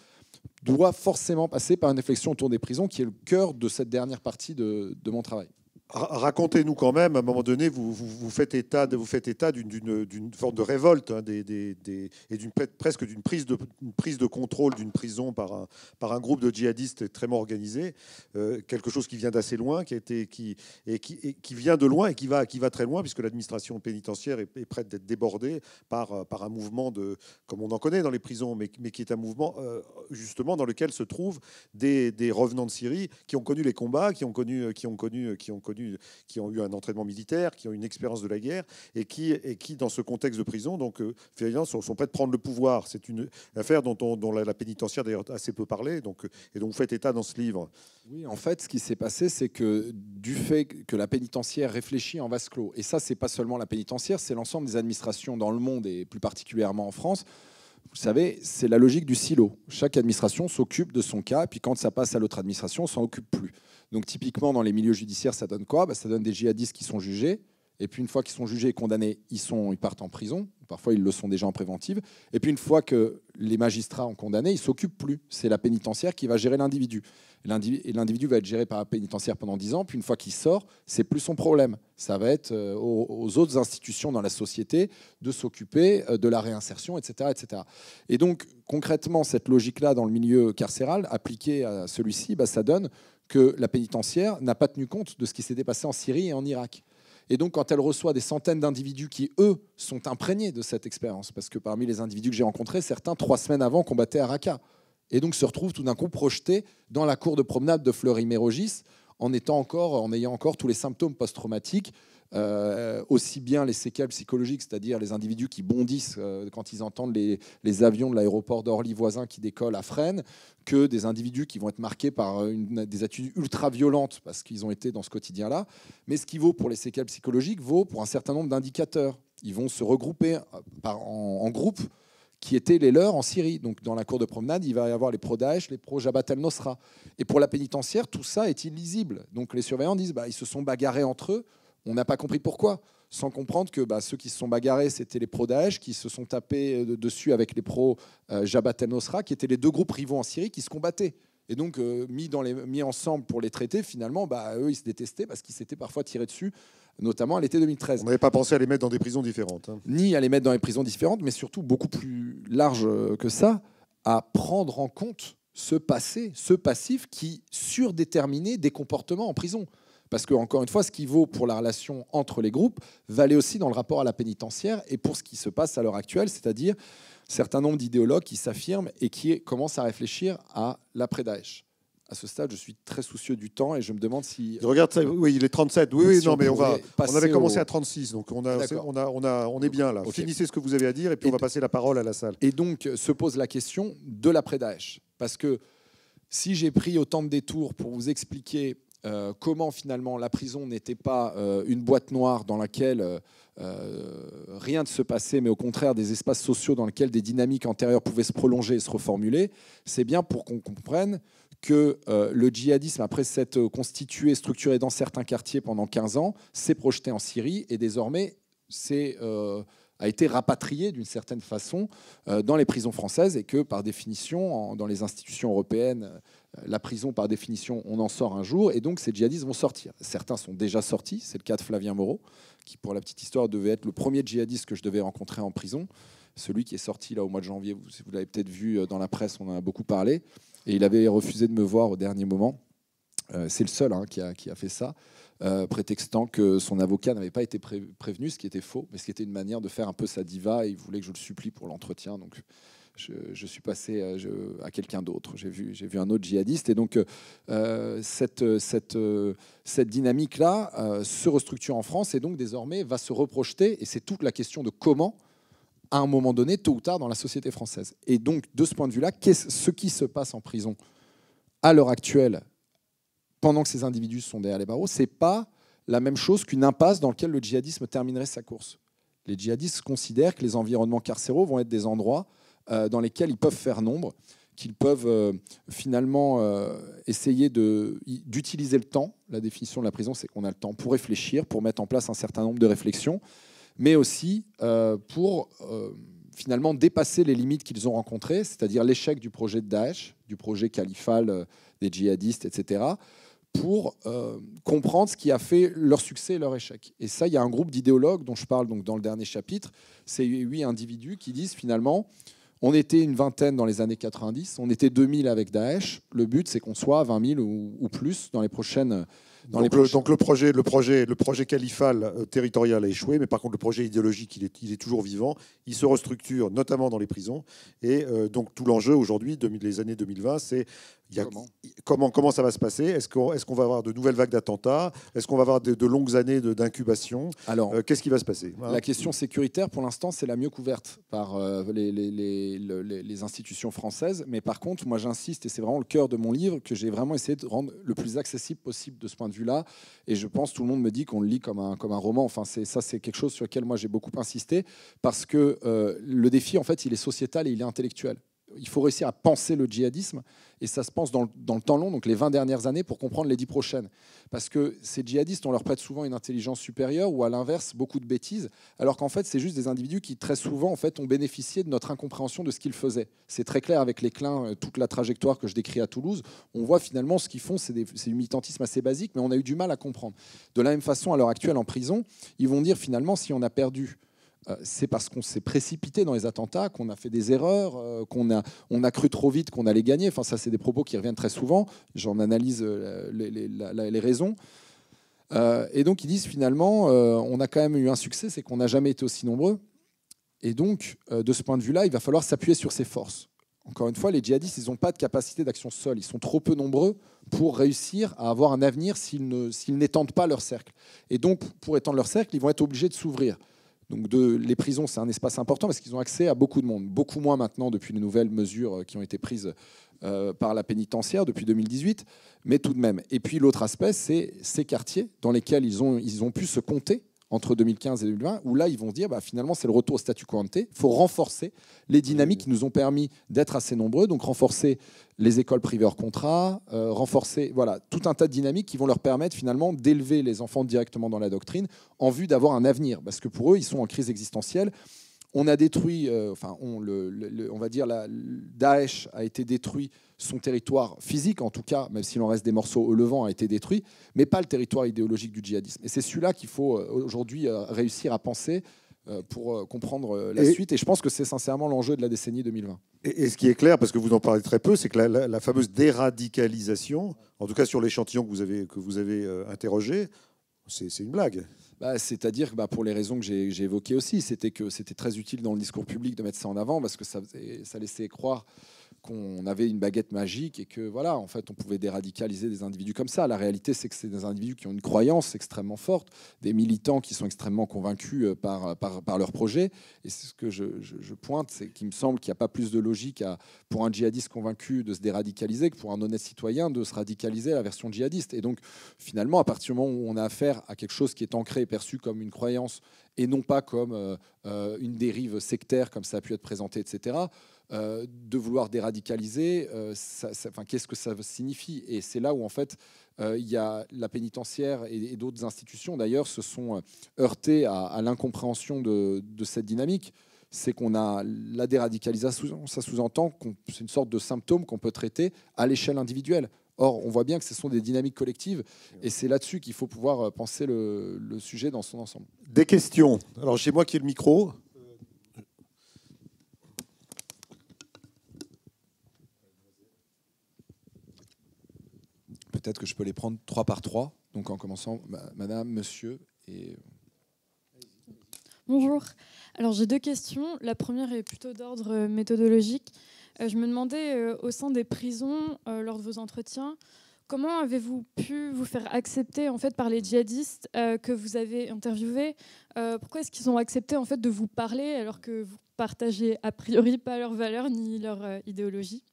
doit forcément passer par une réflexion autour des prisons, qui est le cœur de cette dernière partie de, de mon travail. Racontez-nous quand même, à un moment donné, vous, vous, faites état, état d'une forme de révolte hein, et d'une presque d'une prise de prise de contrôle d'une prison par un par un groupe de djihadistes très organisé, euh, quelque chose qui vient d'assez loin, qui a qui et qui, qui, vient de loin et qui va qui va très loin puisque l'administration pénitentiaire est, prête d'être débordée par euh, par un mouvement de comme on en connaît dans les prisons, mais, mais qui est un mouvement euh, justement dans lequel se trouvent des, des revenants de Syrie qui ont connu les combats, qui ont connu qui ont connu qui ont connu qui ont eu un entraînement militaire, qui ont une expérience de la guerre et qui, et qui dans ce contexte de prison, donc, euh, sont, sont prêts de prendre le pouvoir. C'est une affaire dont, dont la, pénitentiaire d'ailleurs assez peu parlé, donc, euh, et dont vous faites état dans ce livre. Oui, en fait, ce qui s'est passé, c'est que du fait que la pénitentiaire réfléchit en vase clos, et ça, c'est pas seulement la pénitentiaire, c'est l'ensemble des administrations dans le monde et plus particulièrement en France. Vous savez, c'est la logique du silo. Chaque administration s'occupe de son cas, puis quand ça passe à l'autre administration, on s'en occupe plus. Donc typiquement, dans les milieux judiciaires, ça donne quoi bah, Ça donne des djihadistes qui sont jugés. Et puis une fois qu'ils sont jugés et condamnés, ils, sont, ils partent en prison. Parfois, ils le sont déjà en préventive. Et puis une fois que les magistrats ont condamné, ils s'occupent plus. C'est la pénitentiaire qui va gérer l'individu. Et l'individu va être géré par la pénitentiaire pendant 10 ans. Puis une fois qu'il sort, c'est plus son problème. Ça va être euh, aux autres institutions dans la société de s'occuper euh, de la réinsertion, etc., etc. Et donc concrètement, cette logique-là dans le milieu carcéral, appliquée à celui-ci, bah, ça donne que la pénitentiaire n'a pas tenu compte de ce qui s'était passé en Syrie et en Irak. Et donc, quand elle reçoit des centaines d'individus qui, eux, sont imprégnés de cette expérience, parce que parmi les individus que j'ai rencontrés, certains, trois semaines avant, combattaient à Raqqa, et donc se retrouvent tout d'un coup projetés dans la cour de promenade de Fleury-Mérogis en, en ayant encore tous les symptômes post-traumatiques euh, aussi bien les séquelles psychologiques, c'est-à-dire les individus qui bondissent euh, quand ils entendent les, avions de l'aéroport d'Orly voisin qui décollent à Fresnes, que des individus qui vont être marqués par des attitudes ultra-violentes parce qu'ils ont été dans ce quotidien-là. Mais ce qui vaut pour les séquelles psychologiques vaut pour un certain nombre d'indicateurs. Ils vont se regrouper euh, en, en groupes qui étaient les leurs en Syrie. Donc dans la cour de promenade, il va y avoir les pro-Daesh, les pro-Jabhat al nosra Et pour la pénitentiaire, tout ça est illisible. Donc les surveillants disent, bah, ils se sont bagarrés entre eux, on n'a pas compris pourquoi, sans comprendre que bah, ceux qui se sont bagarrés, c'était les pro-Daesh, qui se sont tapés euh, dessus avec les pro-Jabhat euh, al-Nusra, qui étaient les deux groupes rivaux en Syrie qui se combattaient. Et donc, euh, mis, ensemble pour les traiter, finalement, bah, eux, ils se détestaient parce qu'ils s'étaient parfois tirés dessus, notamment à l'été 2013. On n'avait pas pensé à les mettre dans des prisons différentes. Hein. Ni à les mettre dans des prisons différentes, mais surtout beaucoup plus large que ça, à prendre en compte ce passé, ce passif qui surdéterminait des comportements en prison. Parce que, encore une fois, ce qui vaut pour la relation entre les groupes valait aussi dans le rapport à la pénitentiaire et pour ce qui se passe à l'heure actuelle, c'est-à-dire certain nombre d'idéologues qui s'affirment et qui commencent à réfléchir à l'après-Daesh à ce stade, je suis très soucieux du temps et je me demande si. Je regarde ça, oui, il est 37. Oui, oui, non, mais on va. On avait commencé à 36, donc on, a, on, a, on, est bien là. Finissez ce que vous avez à dire et puis on va passer la parole à la salle. Et donc euh, se pose la question de l'après-Daesh. Parce que si j'ai pris autant de détours pour vous expliquer euh, comment finalement la prison n'était pas euh, une boîte noire dans laquelle euh, rien ne se passait, mais au contraire des espaces sociaux dans lesquels des dynamiques antérieures pouvaient se prolonger et se reformuler, c'est bien pour qu'on comprenne que le djihadisme, après s'être constitué, structuré dans certains quartiers pendant 15 ans, s'est projeté en Syrie et désormais c'est a été rapatrié d'une certaine façon dans les prisons françaises et que par définition dans les institutions européennes la prison, par définition, on en sort un jour, et donc ces djihadistes vont sortir. Certains sont déjà sortis, c'est le cas de Flavien Moreau, qui, pour la petite histoire, devait être le premier djihadiste que je devais rencontrer en prison, celui qui est sorti là au mois de janvier, vous, l'avez peut-être vu euh, dans la presse, on en a beaucoup parlé, et il avait refusé de me voir au dernier moment. Euh, c'est le seul hein, qui, a, fait ça, euh, prétextant que son avocat n'avait pas été prévenu, ce qui était faux, mais ce qui était une manière de faire un peu sa diva, et il voulait que je le supplie pour l'entretien, donc je, suis passé euh, à quelqu'un d'autre. J'ai vu, vu un autre djihadiste. Et donc, euh, cette, cette, euh, dynamique-là se restructure en France et donc désormais va se reprojeter. Et c'est toute la question de comment à un moment donné, tôt ou tard, dans la société française. Et donc, de ce point de vue-là, ce qui se passe en prison à l'heure actuelle, pendant que ces individus sont derrière les barreaux, c'est pas la même chose qu'une impasse dans laquelle le djihadisme terminerait sa course. Les djihadistes considèrent que les environnements carcéraux vont être des endroits euh, dans lesquels ils peuvent faire nombre, qu'ils peuvent euh, finalement euh, essayer d'utiliser le temps. La définition de la prison, c'est qu'on a le temps pour réfléchir, pour mettre en place un certain nombre de réflexions, mais aussi pour finalement dépasser les limites qu'ils ont rencontrées, c'est-à-dire l'échec du projet de Daesh, du projet califal des djihadistes, etc., pour comprendre ce qui a fait leur succès et leur échec. Et ça, il y a un groupe d'idéologues dont je parle donc dans le dernier chapitre, c'est huit individus qui disent finalement, on était une vingtaine dans les années 90, on était 2000 avec Daesh. Le but, c'est qu'on soit 20 000 ou, plus dans les prochaines... Dans donc, les le, donc, le, projet, le projet, le projet califal euh, territorial a échoué, mais par contre le projet idéologique, il est, il est, toujours vivant. Il se restructure, notamment dans les prisons. Et euh, donc tout l'enjeu aujourd'hui, les années 2020, c'est comment, comment, ça va se passer Est-ce qu'on est va avoir de nouvelles vagues d'attentats Est-ce qu'on va avoir de, longues années d'incubation Alors, euh, qu'est-ce qui va se passer La question sécuritaire, pour l'instant, c'est la mieux couverte par euh, les, institutions françaises. Mais par contre, moi, j'insiste, et c'est vraiment le cœur de mon livre, que j'ai vraiment essayé de rendre le plus accessible possible de ce point de vue-là. Et je pense, tout le monde me dit qu'on le lit comme un, comme un roman. Enfin, ça, c'est quelque chose sur lequel moi, j'ai beaucoup insisté, parce que euh, le défi, en fait, il est sociétal et il est intellectuel il faut réussir à penser le djihadisme, et ça se pense dans le, temps long, donc les 20 dernières années, pour comprendre les 10 prochaines. Parce que ces djihadistes, on leur prête souvent une intelligence supérieure, ou à l'inverse, beaucoup de bêtises, alors qu'en fait, c'est juste des individus qui, très souvent, en fait, ont bénéficié de notre incompréhension de ce qu'ils faisaient. C'est très clair avec les clins, euh, toute la trajectoire que je décris à Toulouse, on voit finalement ce qu'ils font, c'est du militantisme assez basique, mais on a eu du mal à comprendre. De la même façon, à l'heure actuelle, en prison, ils vont dire finalement, si on a perdu euh, c'est parce qu'on s'est précipité dans les attentats, qu'on a fait des erreurs, euh, qu'on a, on a cru trop vite qu'on allait gagner. Enfin, ça, c'est des propos qui reviennent très souvent. J'en analyse euh, les, raisons. et donc, ils disent finalement, on a quand même eu un succès, c'est qu'on n'a jamais été aussi nombreux. Et donc, de ce point de vue-là, il va falloir s'appuyer sur ses forces. Encore une fois, les djihadistes, ils n'ont pas de capacité d'action seule. Ils sont trop peu nombreux pour réussir à avoir un avenir s'ils n'étendent pas leur cercle. Et donc, pour étendre leur cercle, ils vont être obligés de s'ouvrir. Donc de, les prisons, c'est un espace important parce qu'ils ont accès à beaucoup de monde, beaucoup moins maintenant depuis les nouvelles mesures euh, qui ont été prises euh, par la pénitentiaire depuis 2018, mais tout de même. Et puis l'autre aspect, c'est ces quartiers dans lesquels ils ont, ils ont pu se compter entre 2015 et 2020, où là, ils vont dire, bah, finalement, c'est le retour au statu quo ante. Il faut renforcer les dynamiques qui nous ont permis d'être assez nombreux, donc renforcer les écoles privées hors contrat, euh, renforcer voilà, tout un tas de dynamiques qui vont leur permettre finalement d'élever les enfants directement dans la doctrine en vue d'avoir un avenir. Parce que pour eux, ils sont en crise existentielle, on a détruit, euh, enfin, on, va dire, la, Daesh a été détruit, son territoire physique en tout cas, même s'il en reste des morceaux au Levant, a été détruit, mais pas le territoire idéologique du djihadisme. Et c'est celui-là qu'il faut euh, aujourd'hui euh, réussir à penser pour comprendre la suite. Et je pense que c'est sincèrement l'enjeu de la décennie 2020. Et, ce qui est clair, parce que vous en parlez très peu, c'est que la, fameuse déradicalisation, en tout cas sur l'échantillon que vous avez interrogé, c'est une blague. Bah, c'est-à-dire que bah, pour les raisons que j'ai évoquées aussi, c'était que c'était très utile dans le discours public de mettre ça en avant parce que ça laissait croire qu'on avait une baguette magique et que voilà, en fait, on pouvait déradicaliser des individus comme ça. La réalité, c'est que c'est des individus qui ont une croyance extrêmement forte, des militants qui sont extrêmement convaincus euh, euh, par, par, leur projet. Et c'est ce que je, pointe, c'est qu'il me semble qu'il n'y a pas plus de logique pour un djihadiste convaincu de se déradicaliser que pour un honnête citoyen de se radicaliser à la version djihadiste. Et donc, finalement, à partir du moment où on a affaire à quelque chose qui est ancré et perçu comme une croyance et non pas comme euh, une dérive sectaire comme ça a pu être présenté, etc. Euh, de vouloir déradicaliser, euh, qu'est-ce que ça signifie Et c'est là où, en fait, euh, il y a la pénitentiaire et, d'autres institutions, d'ailleurs, se sont heurtées à, l'incompréhension de, cette dynamique. C'est qu'on a la déradicalisation, ça sous-entend que c'est une sorte de symptôme qu'on peut traiter à l'échelle individuelle. Or, on voit bien que ce sont des dynamiques collectives, et c'est là-dessus qu'il faut pouvoir penser le, sujet dans son ensemble. Des questions. Alors, j'ai moi qui ai le micro. peut-être que je peux les prendre trois par trois. Donc en commençant, madame, monsieur et... Bonjour. Alors j'ai deux questions. La première est plutôt d'ordre euh, méthodologique. Euh, je me demandais, euh, au sein des prisons, lors de vos entretiens, comment avez-vous pu vous faire accepter en fait par les djihadistes que vous avez interviewés Pourquoi est-ce qu'ils ont accepté en fait de vous parler alors que vous partagez a priori pas leurs valeurs ni leur idéologie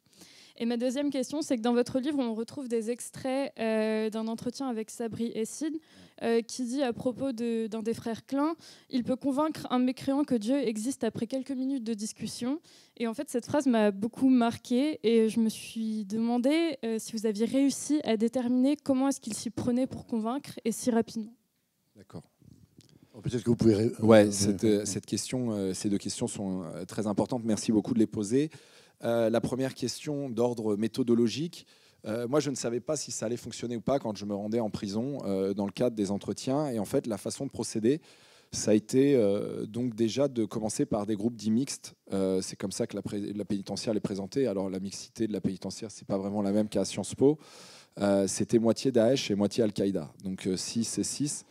et ma deuxième question, c'est que dans votre livre, on retrouve des extraits euh, d'un entretien avec Sabri Essid, Sid euh, qui dit à propos d'un des frères Klein, il peut convaincre un mécréant que Dieu existe après quelques minutes de discussion. Et en fait, cette phrase m'a beaucoup marquée et je me suis demandé euh, si vous aviez réussi à déterminer comment est-ce qu'il s'y prenait pour convaincre et si rapidement. D'accord. Oh, peut-être que vous pouvez. Ouais, cette question, ces deux questions sont très importantes. Merci beaucoup de les poser. Euh, la première question d'ordre méthodologique, euh, moi je ne savais pas si ça allait fonctionner ou pas quand je me rendais en prison euh, dans le cadre des entretiens. Et en fait, la façon de procéder, ça a été donc déjà de commencer par des groupes dits mixtes. c'est comme ça que la, pénitentiaire est présentée. Alors la mixité de la pénitentiaire, c'est pas vraiment la même qu'à Sciences Po. C'était moitié Daesh et moitié Al-Qaïda. Donc 6 et 6.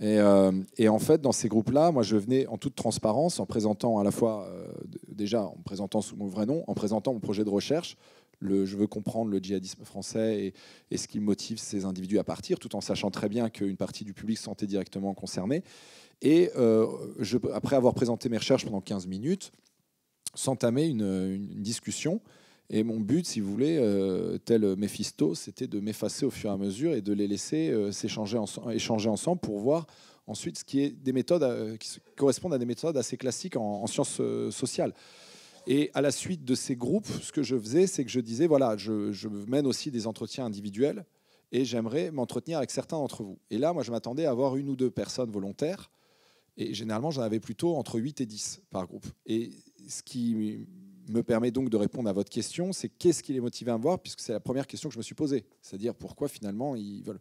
Euh, et, en fait, dans ces groupes-là, moi, je venais en toute transparence, en présentant à la fois, euh, déjà, en présentant sous mon vrai nom, en présentant mon projet de recherche. je veux comprendre le djihadisme français et, ce qui motive ces individus à partir, tout en sachant très bien qu'une partie du public sentait directement concernée. Et euh, je, après avoir présenté mes recherches pendant 15 minutes, s'entamer une, discussion et mon but, si vous voulez, euh, tel Mephisto, c'était de m'effacer au fur et à mesure et de les laisser euh, s'échanger ensemble, échanger ensemble pour voir ensuite ce qui est des méthodes euh, qui correspondent à des méthodes assez classiques en, sciences sociales. Et à la suite de ces groupes, ce que je faisais, c'est que je disais voilà, je, je mène aussi des entretiens individuels et j'aimerais m'entretenir avec certains d'entre vous. Et là, moi, je m'attendais à avoir une ou deux personnes volontaires. Et généralement, j'en avais plutôt entre 8 et 10 par groupe. Et ce qui me permet donc de répondre à votre question, c'est qu'est-ce qui les motivait à me voir, puisque c'est la première question que je me suis posée, c'est-à-dire pourquoi finalement ils veulent.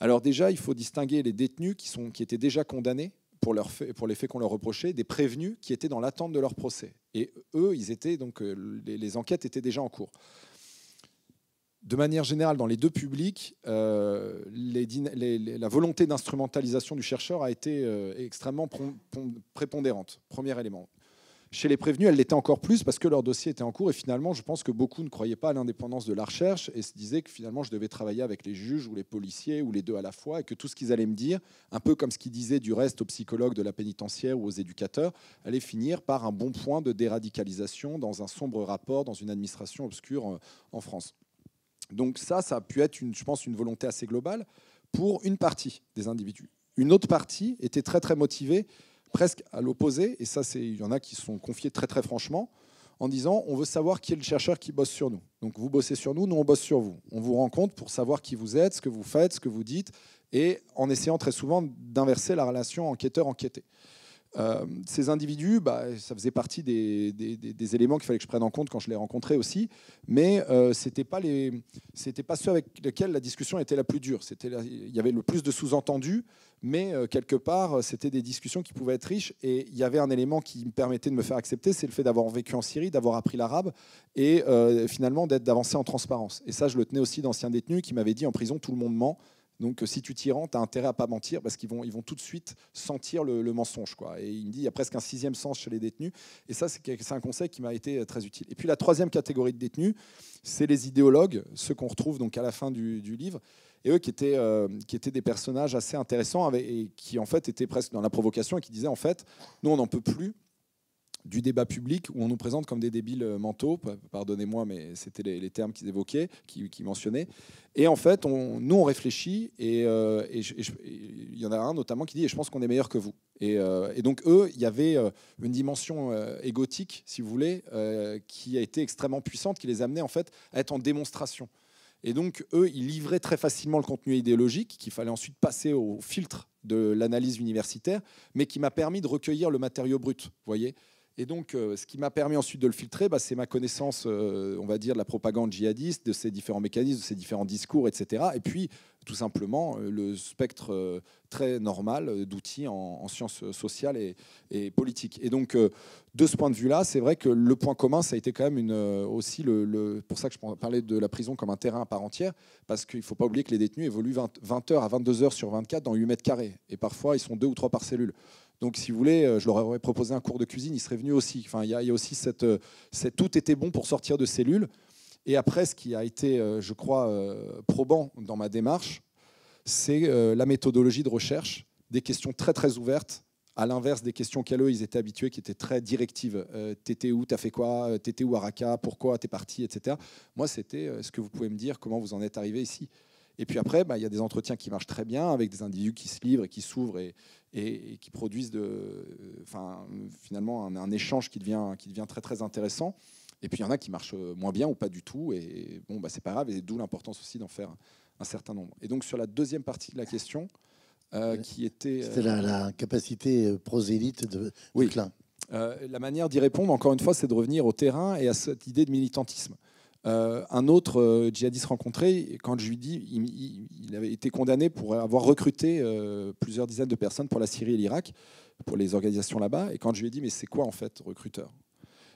Alors déjà, il faut distinguer les détenus qui, sont, qui étaient déjà condamnés pour, pour les faits qu'on leur reprochait, des prévenus qui étaient dans l'attente de leur procès. Et eux, ils étaient donc euh, les, enquêtes étaient déjà en cours. De manière générale, dans les deux publics, euh, la volonté d'instrumentalisation du chercheur a été euh, extrêmement prépondérante. Premier élément. Chez les prévenus, elle l'était encore plus parce que leur dossier était en cours et finalement, je pense que beaucoup ne croyaient pas à l'indépendance de la recherche et se disaient que finalement, je devais travailler avec les juges ou les policiers ou les deux à la fois et que tout ce qu'ils allaient me dire, un peu comme ce qu'ils disaient du reste aux psychologues de la pénitentiaire ou aux éducateurs, allait finir par un bon point de déradicalisation dans un sombre rapport, dans une administration obscure euh, en France. Donc ça, ça a pu être, une, je pense, une volonté assez globale pour une partie des individus. Une autre partie était très très motivée presque à l'opposé, et ça, c'est il y en a qui sont confiés très très franchement, en disant on veut savoir qui est le chercheur qui bosse sur nous. Donc vous bossez sur nous, nous on bosse sur vous. On vous rend rencontre pour savoir qui vous êtes, ce que vous faites, ce que vous dites, et en essayant très souvent d'inverser la relation enquêteur-enquêté. Euh, ces individus, bah, ça faisait partie des, éléments qu'il fallait que je prenne en compte quand je les rencontrais aussi, mais euh, c'était pas ceux avec lesquels la discussion était la plus dure. C'était, il y avait le plus de sous-entendus, mais euh, quelque part, c'était des discussions qui pouvaient être riches. Et il y avait un élément qui me permettait de me faire accepter, c'est le fait d'avoir vécu en Syrie, d'avoir appris l'arabe et euh, finalement d'être d'avancer en transparence. Et ça, je le tenais aussi d'anciens détenus qui m'avaient dit en prison, tout le monde ment. Donc euh, si tu t'y rends, tu as intérêt à pas mentir parce qu'ils vont, ils vont tout de suite sentir le, mensonge. Quoi. Et il me dit, il y a presque un sixième sens chez les détenus. Et ça, c'est un conseil qui m'a été euh, très utile. Et puis la troisième catégorie de détenus, c'est les idéologues, ceux qu'on retrouve donc à la fin du, livre et eux qui étaient, euh, qui étaient des personnages assez intéressants et qui en fait étaient presque dans la provocation et qui disaient en fait nous on n'en peut plus du débat public où on nous présente comme des débiles euh, mentaux, pardonnez-moi, mais c'était les, termes qu'ils évoquaient, qu'ils qui mentionnaient. Et en fait, on, nous, on réfléchit, et euh, il y en a un notamment qui dit, et je pense qu'on est meilleur que vous. Et, euh, donc, eux, il y avait une dimension égotique, si vous voulez, qui a été extrêmement puissante, qui les amenait en fait à être en démonstration. Et donc, eux, ils livraient très facilement le contenu idéologique qu'il fallait ensuite passer au filtre de l'analyse universitaire, mais qui m'a permis de recueillir le matériau brut, vous voyez et donc, euh, ce qui m'a permis ensuite de le filtrer, bah, c'est ma connaissance, euh, on va dire, de la propagande djihadiste, de ses différents mécanismes, de ses différents discours, etc. Et puis, tout simplement, euh, le spectre très normal d'outils en, sciences sociales et, politiques. Et donc, de ce point de vue-là, c'est vrai que le point commun, ça a été quand même aussi le, Pour ça que je parlais de la prison comme un terrain à part entière, parce qu'il ne faut pas oublier que les détenus évoluent 20, 20 heures à 22 heures sur 24 dans 8 mètres carrés. Et parfois, ils sont deux ou trois par cellule. Donc, si vous voulez, euh, je leur aurais proposé un cours de cuisine, ils seraient venus aussi. Enfin, il y, a aussi cette, euh, tout était bon pour sortir de cellules. Et après, ce qui a été, euh, je crois, probant dans ma démarche, c'est la méthodologie de recherche, des questions très très ouvertes, à l'inverse des questions qu'à eux, ils étaient habitués, qui étaient très directives. t'étais où, t'as fait quoi, t'étais où à Raqqa, pourquoi, t'es parti, etc. Moi, c'était est ce que vous pouvez me dire, comment vous en êtes arrivé ici. Et puis après, bah, il y a des entretiens qui marchent très bien, avec des individus qui se livrent et qui s'ouvrent et, et, qui produisent de, enfin, finalement un, échange qui devient, qui très très intéressant. Et puis il y en a qui marchent euh, moins bien ou pas du tout. Et bon, bah, c'est pas grave. Et d'où l'importance aussi d'en faire un certain nombre. Et donc sur la deuxième partie de la question, euh, qui était. C'était la, capacité euh, prosélite de, oui. la manière d'y répondre, encore une fois, c'est de revenir au terrain et à cette idée de militantisme. Euh, un autre euh, djihadiste rencontré, quand je lui dis, il, avait été condamné pour avoir recruté euh, plusieurs dizaines de personnes pour la Syrie et l'Irak, pour les organisations là-bas. Et quand je lui ai dit, mais c'est quoi en fait recruteur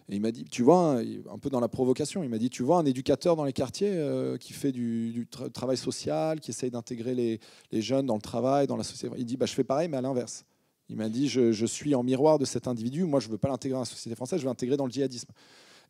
Et il m'a dit, tu vois, hein, un, peu dans la provocation, il m'a dit, tu vois, un éducateur dans les quartiers qui fait du, travail social, qui essaye d'intégrer les, jeunes dans le travail, dans la société. Il dit, bah, je fais pareil, mais à l'inverse. Il m'a dit, je, je, suis en miroir de cet individu, moi je ne veux pas l'intégrer dans la société française, je veux l'intégrer dans le djihadisme.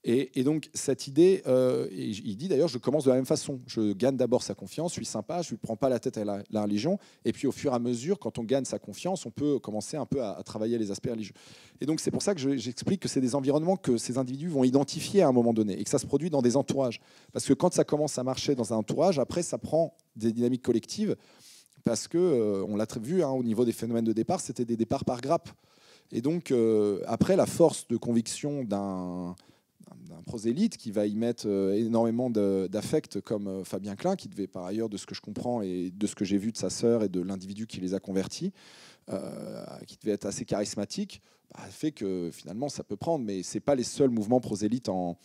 Et, donc cette idée, euh, il dit d'ailleurs, je commence de la même façon. Je gagne d'abord sa confiance, je suis sympa, je lui prends pas la tête à la, religion. Et puis au fur et à mesure, quand on gagne sa confiance, on peut commencer un peu à, travailler les aspects religieux. Et donc c'est pour ça que j'explique que c'est des environnements que ces individus vont identifier à un moment donné et que ça se produit dans des entourages. Parce que quand ça commence à marcher dans un entourage, après ça prend des dynamiques collectives parce que euh, on l'a vu hein, au niveau des phénomènes de départ, c'était des départs par grappe. Et donc euh, après la force de conviction d'un d'un prosélyte qui va y mettre euh, énormément d'affect comme euh, Fabien Klein, qui devait par ailleurs, de ce que je comprends et de ce que j'ai vu de sa sœur et de l'individu qui les a convertis, euh, qui devait être assez charismatique, bah, fait que finalement ça peut prendre, mais c'est pas les seuls mouvements prosélytes en,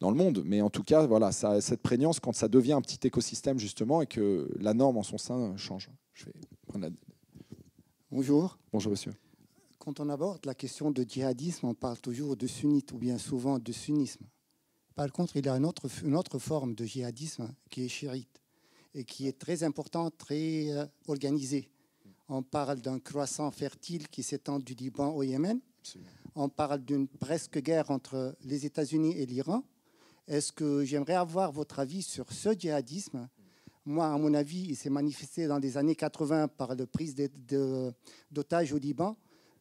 dans le monde. Mais en tout cas, voilà, ça, cette prégnance, quand ça devient un petit écosystème justement et que la norme en son sein change. Je vais prendre la... Bonjour. Bonjour monsieur quand on aborde la question de djihadisme, on parle toujours de sunnite ou bien souvent de sunnisme. Par contre, il y a une autre, une autre forme de djihadisme qui est chiite et qui est très importante, très euh, organisée. On parle d'un croissant fertile qui s'étend du Liban au Yémen. On parle d'une presque guerre entre les États-Unis et l'Iran. Est-ce que j'aimerais avoir votre avis sur ce djihadisme Moi, à mon avis, il s'est manifesté dans les années 80 par la prise d'otages au Liban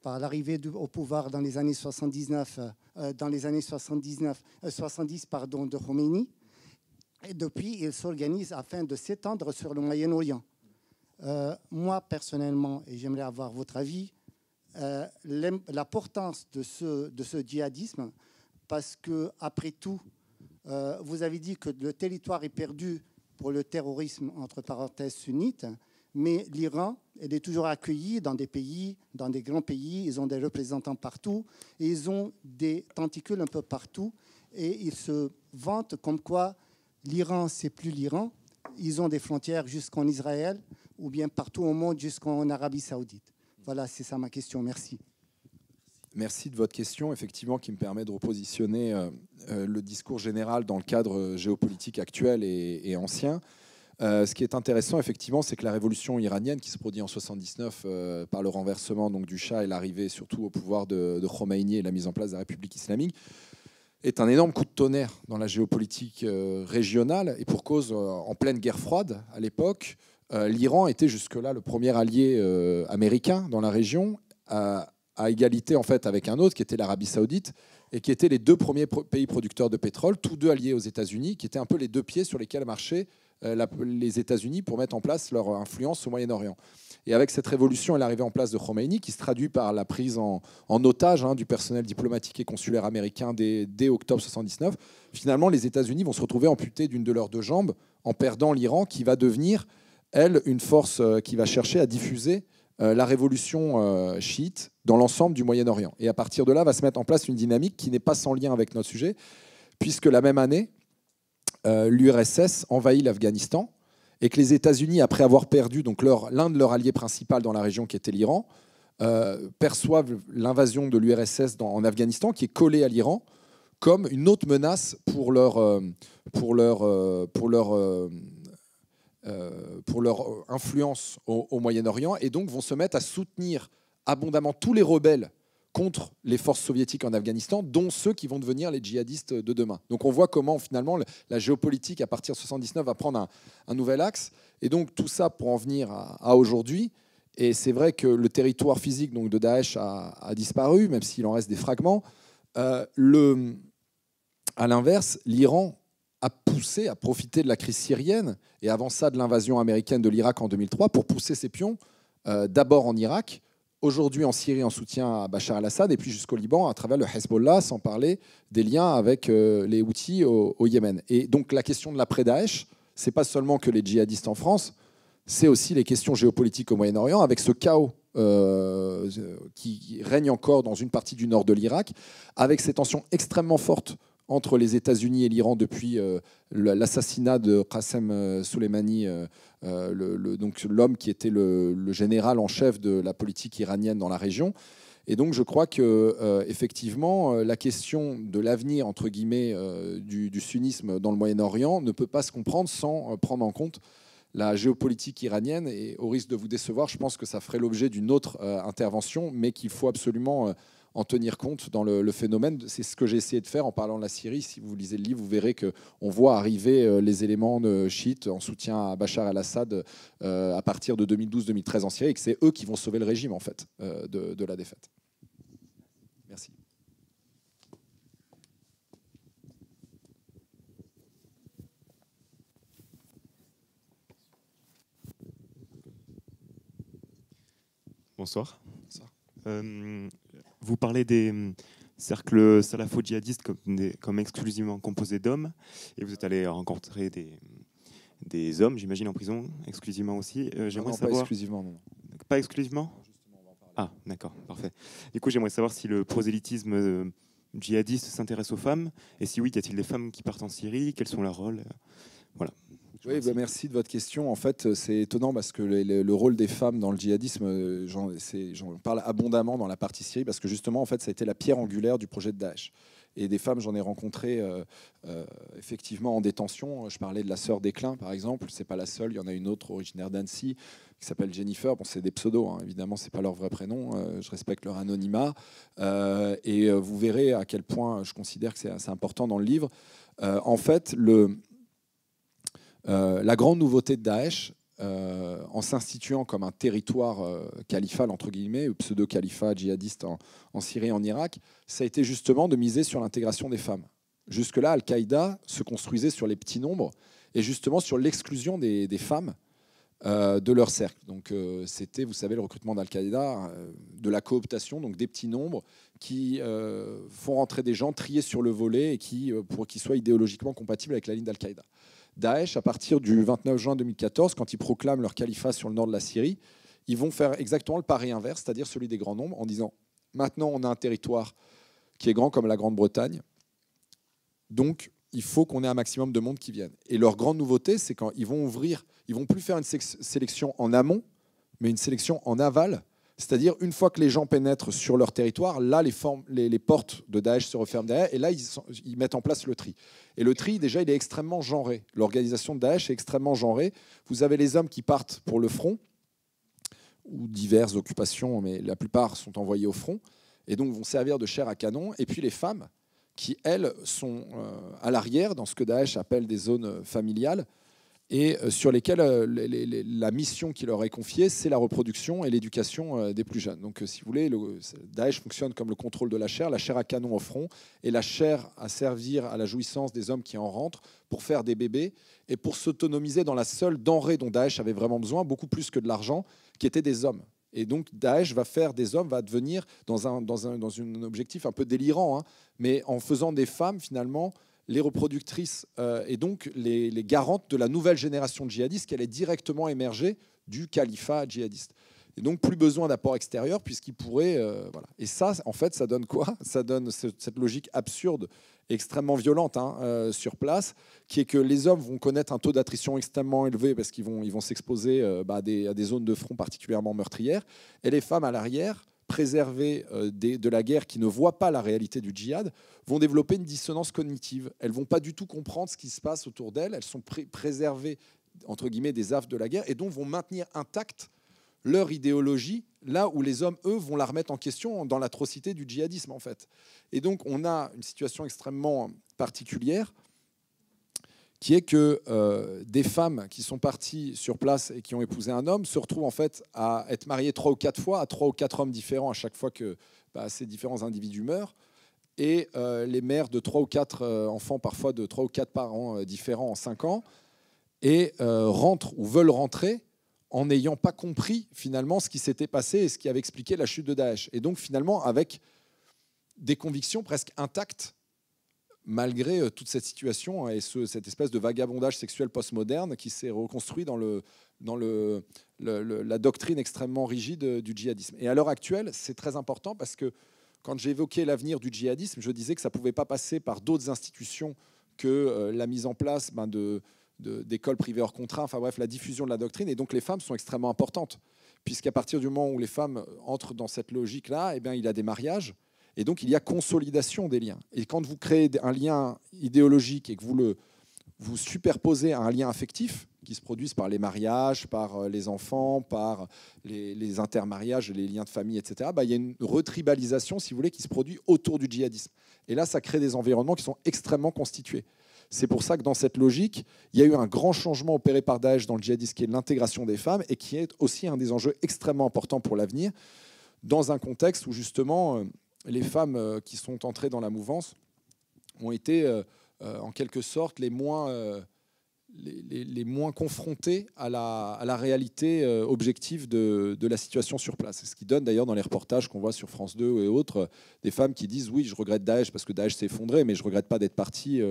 par l'arrivée au pouvoir dans les années 79, euh, dans les années 79, 70 euh, pardon, de Roumanie. Et depuis, il s'organise afin de s'étendre sur le Moyen-Orient. Euh, moi, personnellement, et j'aimerais avoir votre avis, l'importance de ce, de ce djihadisme, parce que, après tout, vous avez dit que le territoire est perdu pour le terrorisme, entre parenthèses, sunnite. Mais l'Iran, elle est toujours accueillie dans des pays, dans des grands pays. Ils ont des représentants partout et ils ont des tentacules un peu partout. Et ils se vantent comme quoi l'Iran, c'est plus l'Iran. Ils ont des frontières jusqu'en Israël ou bien partout au monde jusqu'en Arabie saoudite. Voilà, c'est ça ma question. Merci. Merci de votre question, effectivement, qui me permet de repositionner euh, euh, le discours général dans le cadre euh, géopolitique actuel et ancien. Euh, ce qui est intéressant, effectivement, c'est que la révolution iranienne, qui se produit en 79 euh, par le renversement donc, du Shah et l'arrivée surtout au pouvoir de, de Khomeini et la mise en place de la République islamique, est un énorme coup de tonnerre dans la géopolitique euh, régionale et pour cause, en pleine guerre froide à l'époque, l'Iran était jusque-là le premier allié américain dans la région, à, à égalité en fait avec un autre qui était l'Arabie Saoudite et qui étaient les deux premiers pays producteurs de pétrole, tous deux alliés aux États-Unis, qui étaient un peu les deux pieds sur lesquels marchait euh, les États-Unis pour mettre en place leur influence au Moyen-Orient. Et avec cette révolution et l'arrivée en place de Khomeini, qui se traduit par la prise en, otage hein, du personnel diplomatique et consulaire américain dès, octobre 79, finalement, les États-Unis vont se retrouver amputés d'une de leurs deux jambes en perdant l'Iran, qui va devenir, elle, une force euh, qui va chercher à diffuser euh, la révolution chiite dans l'ensemble du Moyen-Orient. Et à partir de là, va se mettre en place une dynamique qui n'est pas sans lien avec notre sujet, puisque la même année, euh, l'URSS envahit l'Afghanistan et que les États-Unis, après avoir perdu donc l'un de leurs alliés principaux dans la région qui était l'Iran, euh, perçoivent l'invasion de l'URSS en Afghanistan, qui est collée à l'Iran, comme une autre menace pour leur, euh, pour leur, pour leur, pour leur influence au Moyen-Orient, et donc vont se mettre à soutenir abondamment tous les rebelles contre les forces soviétiques en Afghanistan, dont ceux qui vont devenir les djihadistes de demain. Donc on voit comment finalement la géopolitique à partir de 79 va prendre un, nouvel axe. Et donc tout ça pour en venir à, aujourd'hui. Et c'est vrai que le territoire physique donc, de Daesh a, disparu, même s'il en reste des fragments. Euh, à l'inverse, l'Iran a poussé, à profiter de la crise syrienne et avant ça de l'invasion américaine de l'Irak en 2003 pour pousser ses pions euh, d'abord en Irak aujourd'hui en Syrie en soutien à Bachar al-Assad et puis jusqu'au Liban à travers le Hezbollah, sans parler des liens avec euh, les Houthis au, Yémen. Et donc la question de l'après-Daesh, c'est pas seulement que les djihadistes en France, c'est aussi les questions géopolitiques au Moyen-Orient avec ce chaos. Euh, euh, qui règne encore dans une partie du nord de l'Irak, avec ces tensions extrêmement fortes entre les États-Unis et l'Iran depuis euh, l'assassinat de Qassem euh, Soleimani, euh, le, donc l'homme qui était le, général en chef de la politique iranienne dans la région. Et donc je crois que effectivement la question de l'avenir entre guillemets du, du, sunnisme dans le Moyen-Orient ne peut pas se comprendre sans prendre en compte la géopolitique iranienne. Et au risque de vous décevoir, je pense que ça ferait l'objet d'une autre intervention, mais qu'il faut absolument en tenir compte dans le, phénomène. C'est ce que j'ai essayé de faire en parlant de la Syrie. Si vous lisez le livre, vous verrez qu'on voit arriver euh, les éléments de chiites en soutien à Bachar el-Assad euh, à partir de 2012-2013 en Syrie et que c'est eux qui vont sauver le régime en fait euh, de, la défaite. Merci. Bonsoir. Vous parlez des hum, cercles salafo-djihadistes comme, comme exclusivement composés d'hommes, et vous êtes allé rencontrer des, des hommes, j'imagine, en prison, exclusivement aussi. Euh, ah j'aimerais savoir... Pas exclusivement, non. Pas exclusivement Ah, d'accord, parfait. Du coup, j'aimerais savoir si le prosélytisme euh, djihadiste s'intéresse aux femmes, et si oui, y a-t-il des femmes qui partent en Syrie Quels sont leurs rôles Voilà oui, bah, merci de votre question. En fait, euh, c'est étonnant parce que le, rôle des femmes dans le djihadisme, euh, j'en parle abondamment dans la partie série, parce que justement, en fait, ça a été la pierre angulaire du projet de Daesh. Et des femmes, j'en ai rencontré euh, effectivement en détention. Je parlais de la sœur Déclin, par exemple. C'est pas la seule. Il y en a une autre originaire d'Annecy qui s'appelle Jennifer. Bon, c'est des pseudos, hein. évidemment, c'est pas leur vrai prénom. je respecte leur anonymat. et vous verrez à quel point je considère que c'est important dans le livre. en fait, le, euh, la grande nouveauté de Daesh, euh, en s'instituant comme un territoire euh, califal, entre guillemets, ou pseudo-califat djihadiste en, Syrie et en Irak, ça a été justement de miser sur l'intégration des femmes. Jusque-là, Al-Qaïda se construisait sur les petits nombres et justement sur l'exclusion des, femmes de leur cercle. Donc c'était, vous savez, le recrutement d'Al-Qaïda, de la cooptation, donc des petits nombres qui font rentrer des gens triés sur le volet et qui, pour qu'ils soient idéologiquement compatibles avec la ligne d'Al-Qaïda. Daesh, à partir du 29 juin 2014, quand ils proclament leur califat sur le nord de la Syrie, ils vont faire exactement le pari inverse, c'est-à-dire celui des grands nombres, en disant maintenant on a un territoire qui est grand comme la Grande-Bretagne, donc il faut qu'on ait un maximum de monde qui vienne. Et leur grande nouveauté, c'est quand ils vont ouvrir, ils vont plus faire une sélection en amont, mais une sélection en aval, c'est-à-dire, une fois que les gens pénètrent sur leur territoire, là, les, portes de Daesh se referment derrière, et là, ils, mettent en place le tri. Et le tri, déjà, il est extrêmement genré. L'organisation de Daesh est extrêmement genrée. Vous avez les hommes qui partent pour le front, ou diverses occupations, mais la plupart sont envoyés au front, et donc vont servir de chair à canon, et puis les femmes, qui, elles, sont euh, à l'arrière, dans ce que Daesh appelle des zones familiales, et euh, sur lesquels euh, la mission qui leur est confiée, c'est la reproduction et l'éducation euh, des plus jeunes. Donc, si vous voulez, le, Daesh fonctionne comme le contrôle de la chair, la chair à canon au front, et la chair à servir à la jouissance des hommes qui en rentrent pour faire des bébés et pour s'autonomiser dans la seule denrée dont Daesh avait vraiment besoin, beaucoup plus que de l'argent, qui était des hommes. Et donc Daesh va faire des hommes, va devenir dans un, dans un, objectif un peu délirant, hein, mais en faisant des femmes finalement les reproductrices euh, et donc les, garantes de la nouvelle génération de djihadistes, qu'elle est directement émergée du califat djihadiste. Et donc plus besoin d'apport extérieur puisqu'ils pourraient... Euh, voilà. Et ça, en fait, ça donne quoi Ça donne cette logique absurde, extrêmement violente hein, euh, sur place, qui est que les hommes vont connaître un taux d'attrition extrêmement élevé parce qu'ils vont ils vont s'exposer bah, à des zones de front particulièrement meurtrières, et les femmes à l'arrière préservées euh, de la guerre, qui ne voient pas la réalité du djihad, vont développer une dissonance cognitive. Elles vont pas du tout comprendre ce qui se passe autour d'elles. Elles sont préservées entre guillemets des affres de la guerre et donc vont maintenir intacte leur idéologie là où les hommes, eux, vont la remettre en question dans l'atrocité du djihadisme, en fait. Et donc, on a une situation extrêmement particulière qui est que euh, des femmes qui sont parties sur place et qui ont épousé un homme se retrouvent en fait à être mariées trois ou quatre fois à trois ou quatre hommes différents à chaque fois que bah, ces différents individus meurent. Et euh, les mères de trois ou quatre euh, enfants, parfois de trois ou quatre parents différents en cinq ans, et rentrent ou veulent rentrer en n'ayant pas compris finalement ce qui s'était passé et ce qui avait expliqué la chute de Daesh. Et donc finalement avec des convictions presque intactes malgré euh, toute cette situation hein, et cette espèce de vagabondage sexuel postmoderne qui s'est reconstruit dans, la doctrine extrêmement rigide euh, du djihadisme. Et à l'heure actuelle, c'est très important parce que quand j'ai évoqué l'avenir du djihadisme, je disais que ça ne pouvait pas passer par d'autres institutions que euh, la mise en place ben, d'écoles privées hors contrat, enfin bref, la diffusion de la doctrine. Et donc les femmes sont extrêmement importantes, puisqu'à partir du moment où les femmes entrent dans cette logique-là, eh bien, il y a des mariages et donc, il y a consolidation des liens. Et quand vous créez un lien idéologique et que vous le vous superposez à un lien affectif, qui se produisent par les mariages, par euh, les enfants, par les, intermariages, les liens de famille, etc., bah, il y a une retribalisation, si vous voulez, qui se produit autour du djihadisme. Et là, ça crée des environnements qui sont extrêmement constitués. C'est pour ça que dans cette logique, il y a eu un grand changement opéré par Daesh dans le djihadisme, qui est l'intégration des femmes, et qui est aussi un des enjeux extrêmement importants pour l'avenir, dans un contexte où justement euh, les femmes euh, qui sont entrées dans la mouvance ont été euh, euh, en quelque sorte les moins, les, moins confrontées à la, réalité objective de, la situation sur place. Ce qui donne d'ailleurs dans les reportages qu'on voit sur France 2 et autres, des femmes qui disent oui, je regrette Daesh parce que Daesh s'est effondré, mais je regrette pas d'être partie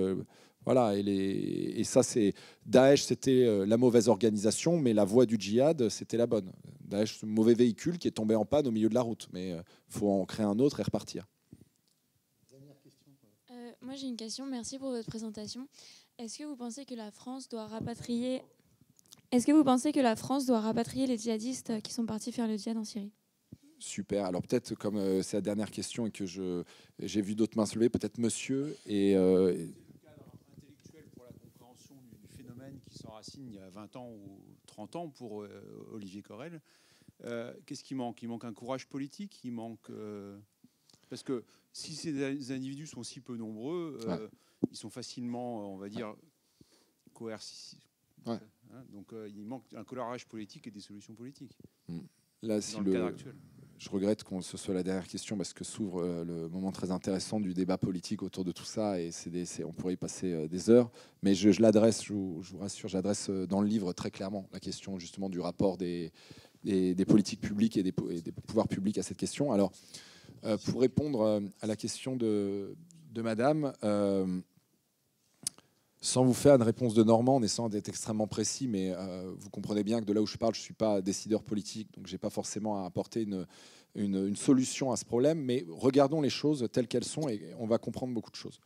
voilà, et, ça, c'est Daesh, c'était euh, la mauvaise organisation, mais la voie du djihad, c'était la bonne. Daesh, ce mauvais véhicule qui est tombé en panne au milieu de la route, mais il euh, faut en créer un autre et repartir. Euh, moi, j'ai une question. Merci pour votre présentation. Est-ce que vous pensez que la France doit rapatrier Est-ce que vous pensez que la France doit rapatrier les djihadistes qui sont partis faire le djihad en Syrie Super. Alors peut-être comme c'est la dernière question et que je j'ai vu d'autres mains se lever, peut-être Monsieur et. signe il y a 20 ans ou 30 ans pour euh, Olivier Corel. Euh, qu'est-ce qui manque Il manque un courage politique Il manque. Euh, parce que si ces individus sont si peu nombreux, ils sont facilement, on va dire, coercitifs. Hein, donc il manque un colorage politique et des solutions politiques. Mm. Dans le cadre actuel je regrette qu'on ce soit la dernière question parce que s'ouvre euh, le moment très intéressant du débat politique autour de tout ça et c'est on pourrait y passer euh, des heures. Mais je, l'adresse, je, vous rassure, j'adresse euh, dans le livre très clairement la question justement du rapport des, des, politiques publiques et des, pouvoirs publics à cette question. Alors, pour répondre à la question de, de Madame sans vous faire une réponse de Normand, en essayant d'être extrêmement précis, mais euh, vous comprenez bien que de là où je parle, je ne suis pas décideur politique, donc je n'ai pas forcément à apporter une, solution à ce problème, mais regardons les choses telles qu'elles sont et on va comprendre beaucoup de choses.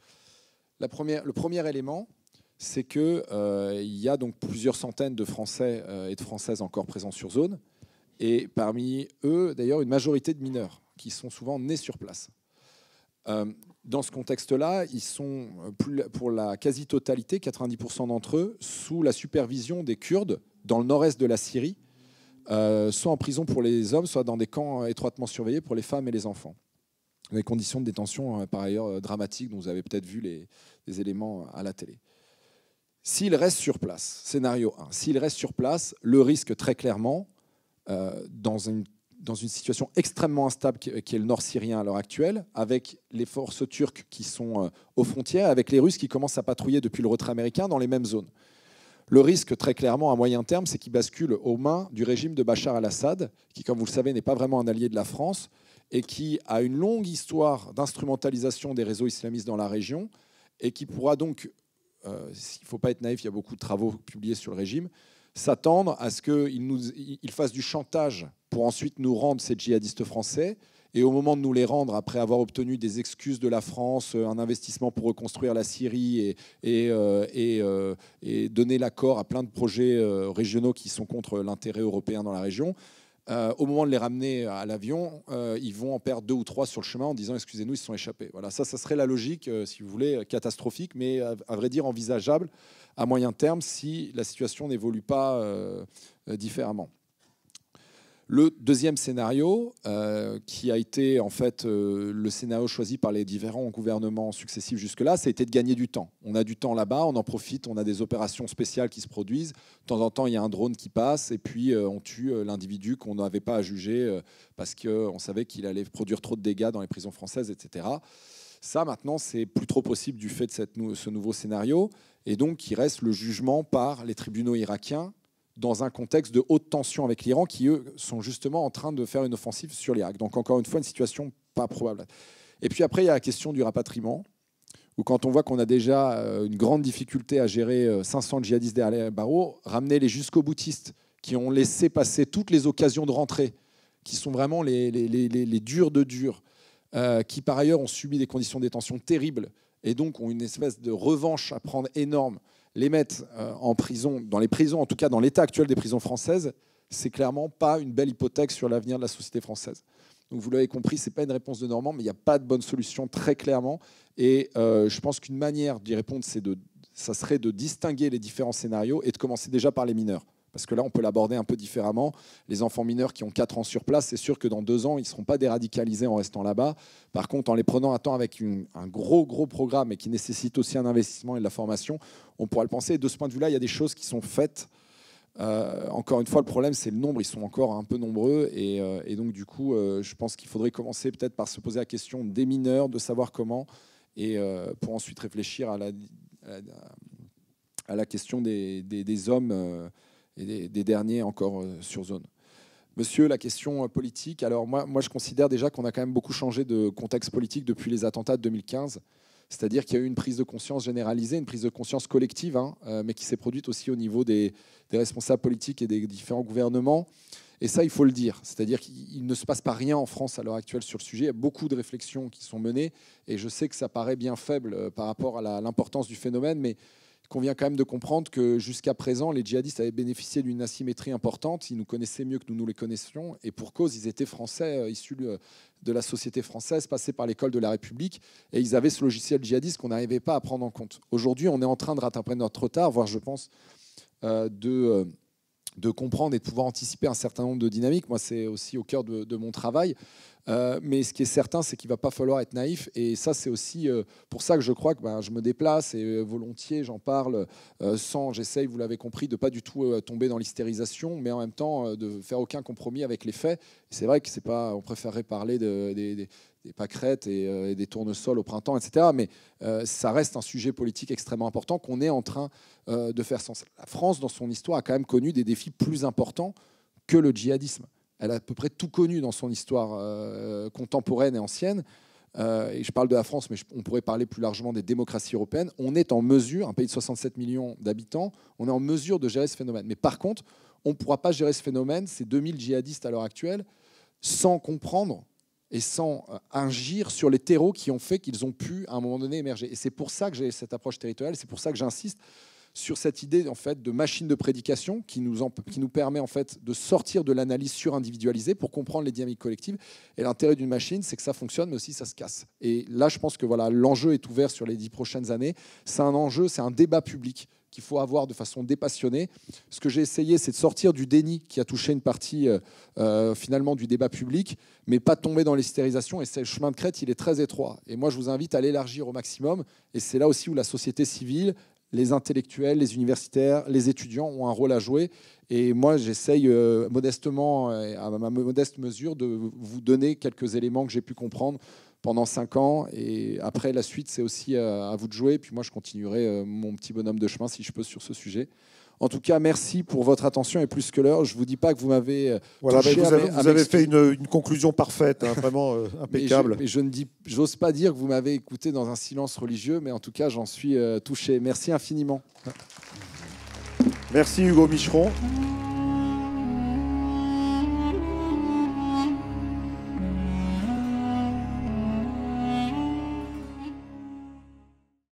La première, le premier élément, c'est qu'il euh, y a donc plusieurs centaines de Français euh, et de Françaises encore présents sur zone, et parmi eux, d'ailleurs, une majorité de mineurs qui sont souvent nés sur place. Dans ce contexte-là, ils sont euh, pour la quasi-totalité, 90% d'entre eux, sous la supervision des Kurdes dans le nord-est de la Syrie, euh, soit en prison pour les hommes, soit dans des camps euh, étroitement surveillés pour les femmes et les enfants. Les conditions de détention, par ailleurs, dramatiques, dont vous avez peut-être vu les, éléments à la télé. S'ils restent sur place, scénario 1, s'ils restent sur place, le risque très clairement, dans une dans une situation extrêmement instable euh, qui est le nord syrien à l'heure actuelle, avec les forces turques qui sont euh, aux frontières, avec les Russes qui commencent à patrouiller depuis le retrait américain dans les mêmes zones. Le risque, très clairement, à moyen terme, c'est qu'il bascule aux mains du régime de Bachar al-Assad, qui, comme vous le savez, n'est pas vraiment un allié de la France et qui a une longue histoire d'instrumentalisation des réseaux islamistes dans la région et qui pourra donc, euh, s'il ne faut pas être naïf, il y a beaucoup de travaux publiés sur le régime, s'attendre à ce qu'ils fassent du chantage pour ensuite nous rendre ces djihadistes français. Et au moment de nous les rendre, après avoir obtenu des excuses de la France, euh, un investissement pour reconstruire la Syrie et, euh, euh, donner l'accord à plein de projets régionaux qui sont contre l'intérêt européen dans la région, au moment de les ramener à l'avion, ils vont en perdre deux ou trois sur le chemin en disant excusez-nous, ils se sont échappés. Voilà, ça, ça serait la logique, si vous voulez, catastrophique, mais à, vrai dire envisageable à moyen terme si la situation n'évolue pas euh, euh, différemment. Le deuxième scénario, euh, qui a été en fait le scénario choisi par les différents gouvernements successifs jusque-là, ça a été de gagner du temps. On a du temps là-bas, on en profite, on a des opérations spéciales qui se produisent. De temps en temps, il y a un drone qui passe et puis on tue l'individu qu'on n'avait pas à juger parce qu'on savait qu'il allait produire trop de dégâts dans les prisons françaises, etc. Ça, maintenant, c'est plus trop possible du fait de ce nouveau scénario. Et donc, il reste le jugement par les tribunaux irakiens dans un contexte de haute tension avec l'Iran, qui, eux, sont justement en train de faire une offensive sur l'Irak. Donc, encore une fois, une situation pas probable. Et puis après, il y a la question du rapatriement, où quand on voit qu'on a déjà euh, une grande difficulté à gérer 500 euh, djihadistes derrière les barreaux, ramener les jusqu'aux boutistes qui ont laissé passer toutes les occasions de rentrer, qui sont vraiment les, les durs de durs, euh, qui par ailleurs ont subi des conditions de détention terribles et donc ont une espèce de revanche à prendre énorme, les mettre euh, en prison, dans les prisons, en tout cas dans l'état actuel des prisons françaises, c'est clairement pas une belle hypothèque sur l'avenir de la société française. Donc vous l'avez compris, c'est pas une réponse de Normand, mais il n'y a pas de bonne solution très clairement. Et euh, je pense qu'une manière d'y répondre, c'est ça serait de distinguer les différents scénarios et de commencer déjà par les mineurs. Parce que là, on peut l'aborder un peu différemment. Les enfants mineurs qui ont 4 ans sur place, c'est sûr que dans 2 ans, ils ne seront pas déradicalisés en restant là-bas. Par contre, en les prenant à temps avec un gros, gros programme et qui nécessite aussi un investissement et de la formation, on pourra le penser. de ce point de vue-là, il y a des choses qui sont faites. Euh, encore une fois, le problème, c'est le nombre. Ils sont encore un peu nombreux. Et, euh, donc, du coup, euh, je pense qu'il faudrait commencer peut-être par se poser la question des mineurs, de savoir comment, et pour ensuite réfléchir à la, à la, question des hommes et des, derniers encore euh, sur zone. Monsieur, la question euh, politique. Alors moi, moi je considère déjà qu'on a quand même beaucoup changé de contexte politique depuis les attentats de 2015. C'est-à-dire qu'il y a eu une prise de conscience généralisée, une prise de conscience collective, hein, euh, mais qui s'est produite aussi au niveau des, des, responsables politiques et des différents gouvernements. Et ça, il faut le dire. C'est-à-dire qu'il ne se passe pas rien en France à l'heure actuelle sur le sujet. Il y a beaucoup de réflexions qui sont menées. Et je sais que ça paraît bien faible par rapport à l'importance du phénomène, mais qu'on vient quand même de comprendre que jusqu'à présent, les djihadistes avaient bénéficié d'une asymétrie importante. Ils nous connaissaient mieux que nous nous les connaissions. Et pour cause, ils étaient français, euh, issus de la société française, passés par l'école de la République. Et ils avaient ce logiciel djihadiste qu'on n'arrivait pas à prendre en compte. Aujourd'hui, on est en train de rattraper notre retard, voire, je pense, euh, de. Euh, de comprendre et de pouvoir anticiper un certain nombre de dynamiques. Moi, c'est aussi au cœur de, mon travail. Euh, mais ce qui est certain, c'est qu'il ne va pas falloir être naïf. Et ça, c'est aussi euh, pour ça que je crois que ben, je me déplace et euh, volontiers, j'en parle sans, j'essaye, vous l'avez compris, de pas du tout tomber dans l'hystérisation, mais en même temps de faire aucun compromis avec les faits. C'est vrai que c'est pas, on préférerait parler de, des pâquerettes euh, et, des tournesols au printemps, etc. Mais euh, ça reste un sujet politique extrêmement important qu'on est en train euh, de faire sens. La France, dans son histoire, a quand même connu des défis plus importants que le djihadisme. Elle a à peu près tout connu dans son histoire contemporaine et ancienne. et je parle de la France, mais on pourrait parler plus largement des démocraties européennes. On est en mesure, un pays de 67 millions d'habitants, on est en mesure de gérer ce phénomène. Mais par contre, on ne pourra pas gérer ce phénomène, ces 2000 djihadistes à l'heure actuelle, sans comprendre et sans agir euh, sur les terreaux qui ont fait qu'ils ont pu à un moment donné émerger. Et c'est pour ça que j'ai cette approche territoriale, c'est pour ça que j'insiste sur cette idée en fait de machine de prédication qui nous, qui nous permet en fait de sortir de l'analyse surindividualisée pour comprendre les dynamiques collectives. Et l'intérêt d'une machine, c'est que ça fonctionne, mais aussi ça se casse. Et là, je pense que voilà, l'enjeu est ouvert sur les dix prochaines années. C'est un enjeu, c'est un débat public qu'il faut avoir de façon dépassionnée. Ce que j'ai essayé, c'est de sortir du déni qui a touché une partie euh, euh, finalement du débat public, mais pas tomber dans l'hystérisation. Et le chemin de crête, il est très étroit. Et moi, je vous invite à l'élargir au maximum. Et c'est là aussi où la société civile, les intellectuels, les universitaires, les étudiants ont un rôle à jouer. Et moi, j'essaye euh, modestement, à ma modeste mesure, de vous donner quelques éléments que j'ai pu comprendre pendant 5 ans. Et après, la suite, c'est aussi à, vous de jouer. Et puis moi, je continuerai euh, mon petit bonhomme de chemin, si je peux, sur ce sujet. En tout cas, merci pour votre attention et plus que l'heure. Je ne vous dis pas que vous m'avez. Euh, touché vous avez, fait une, conclusion parfaite, hein, vraiment euh, [LAUGHS] impeccable. Mais je, ne dis, j'ose pas dire que vous m'avez écouté dans un silence religieux, mais en tout cas, j'en suis touché. Merci infiniment. Merci Hugo Micheron.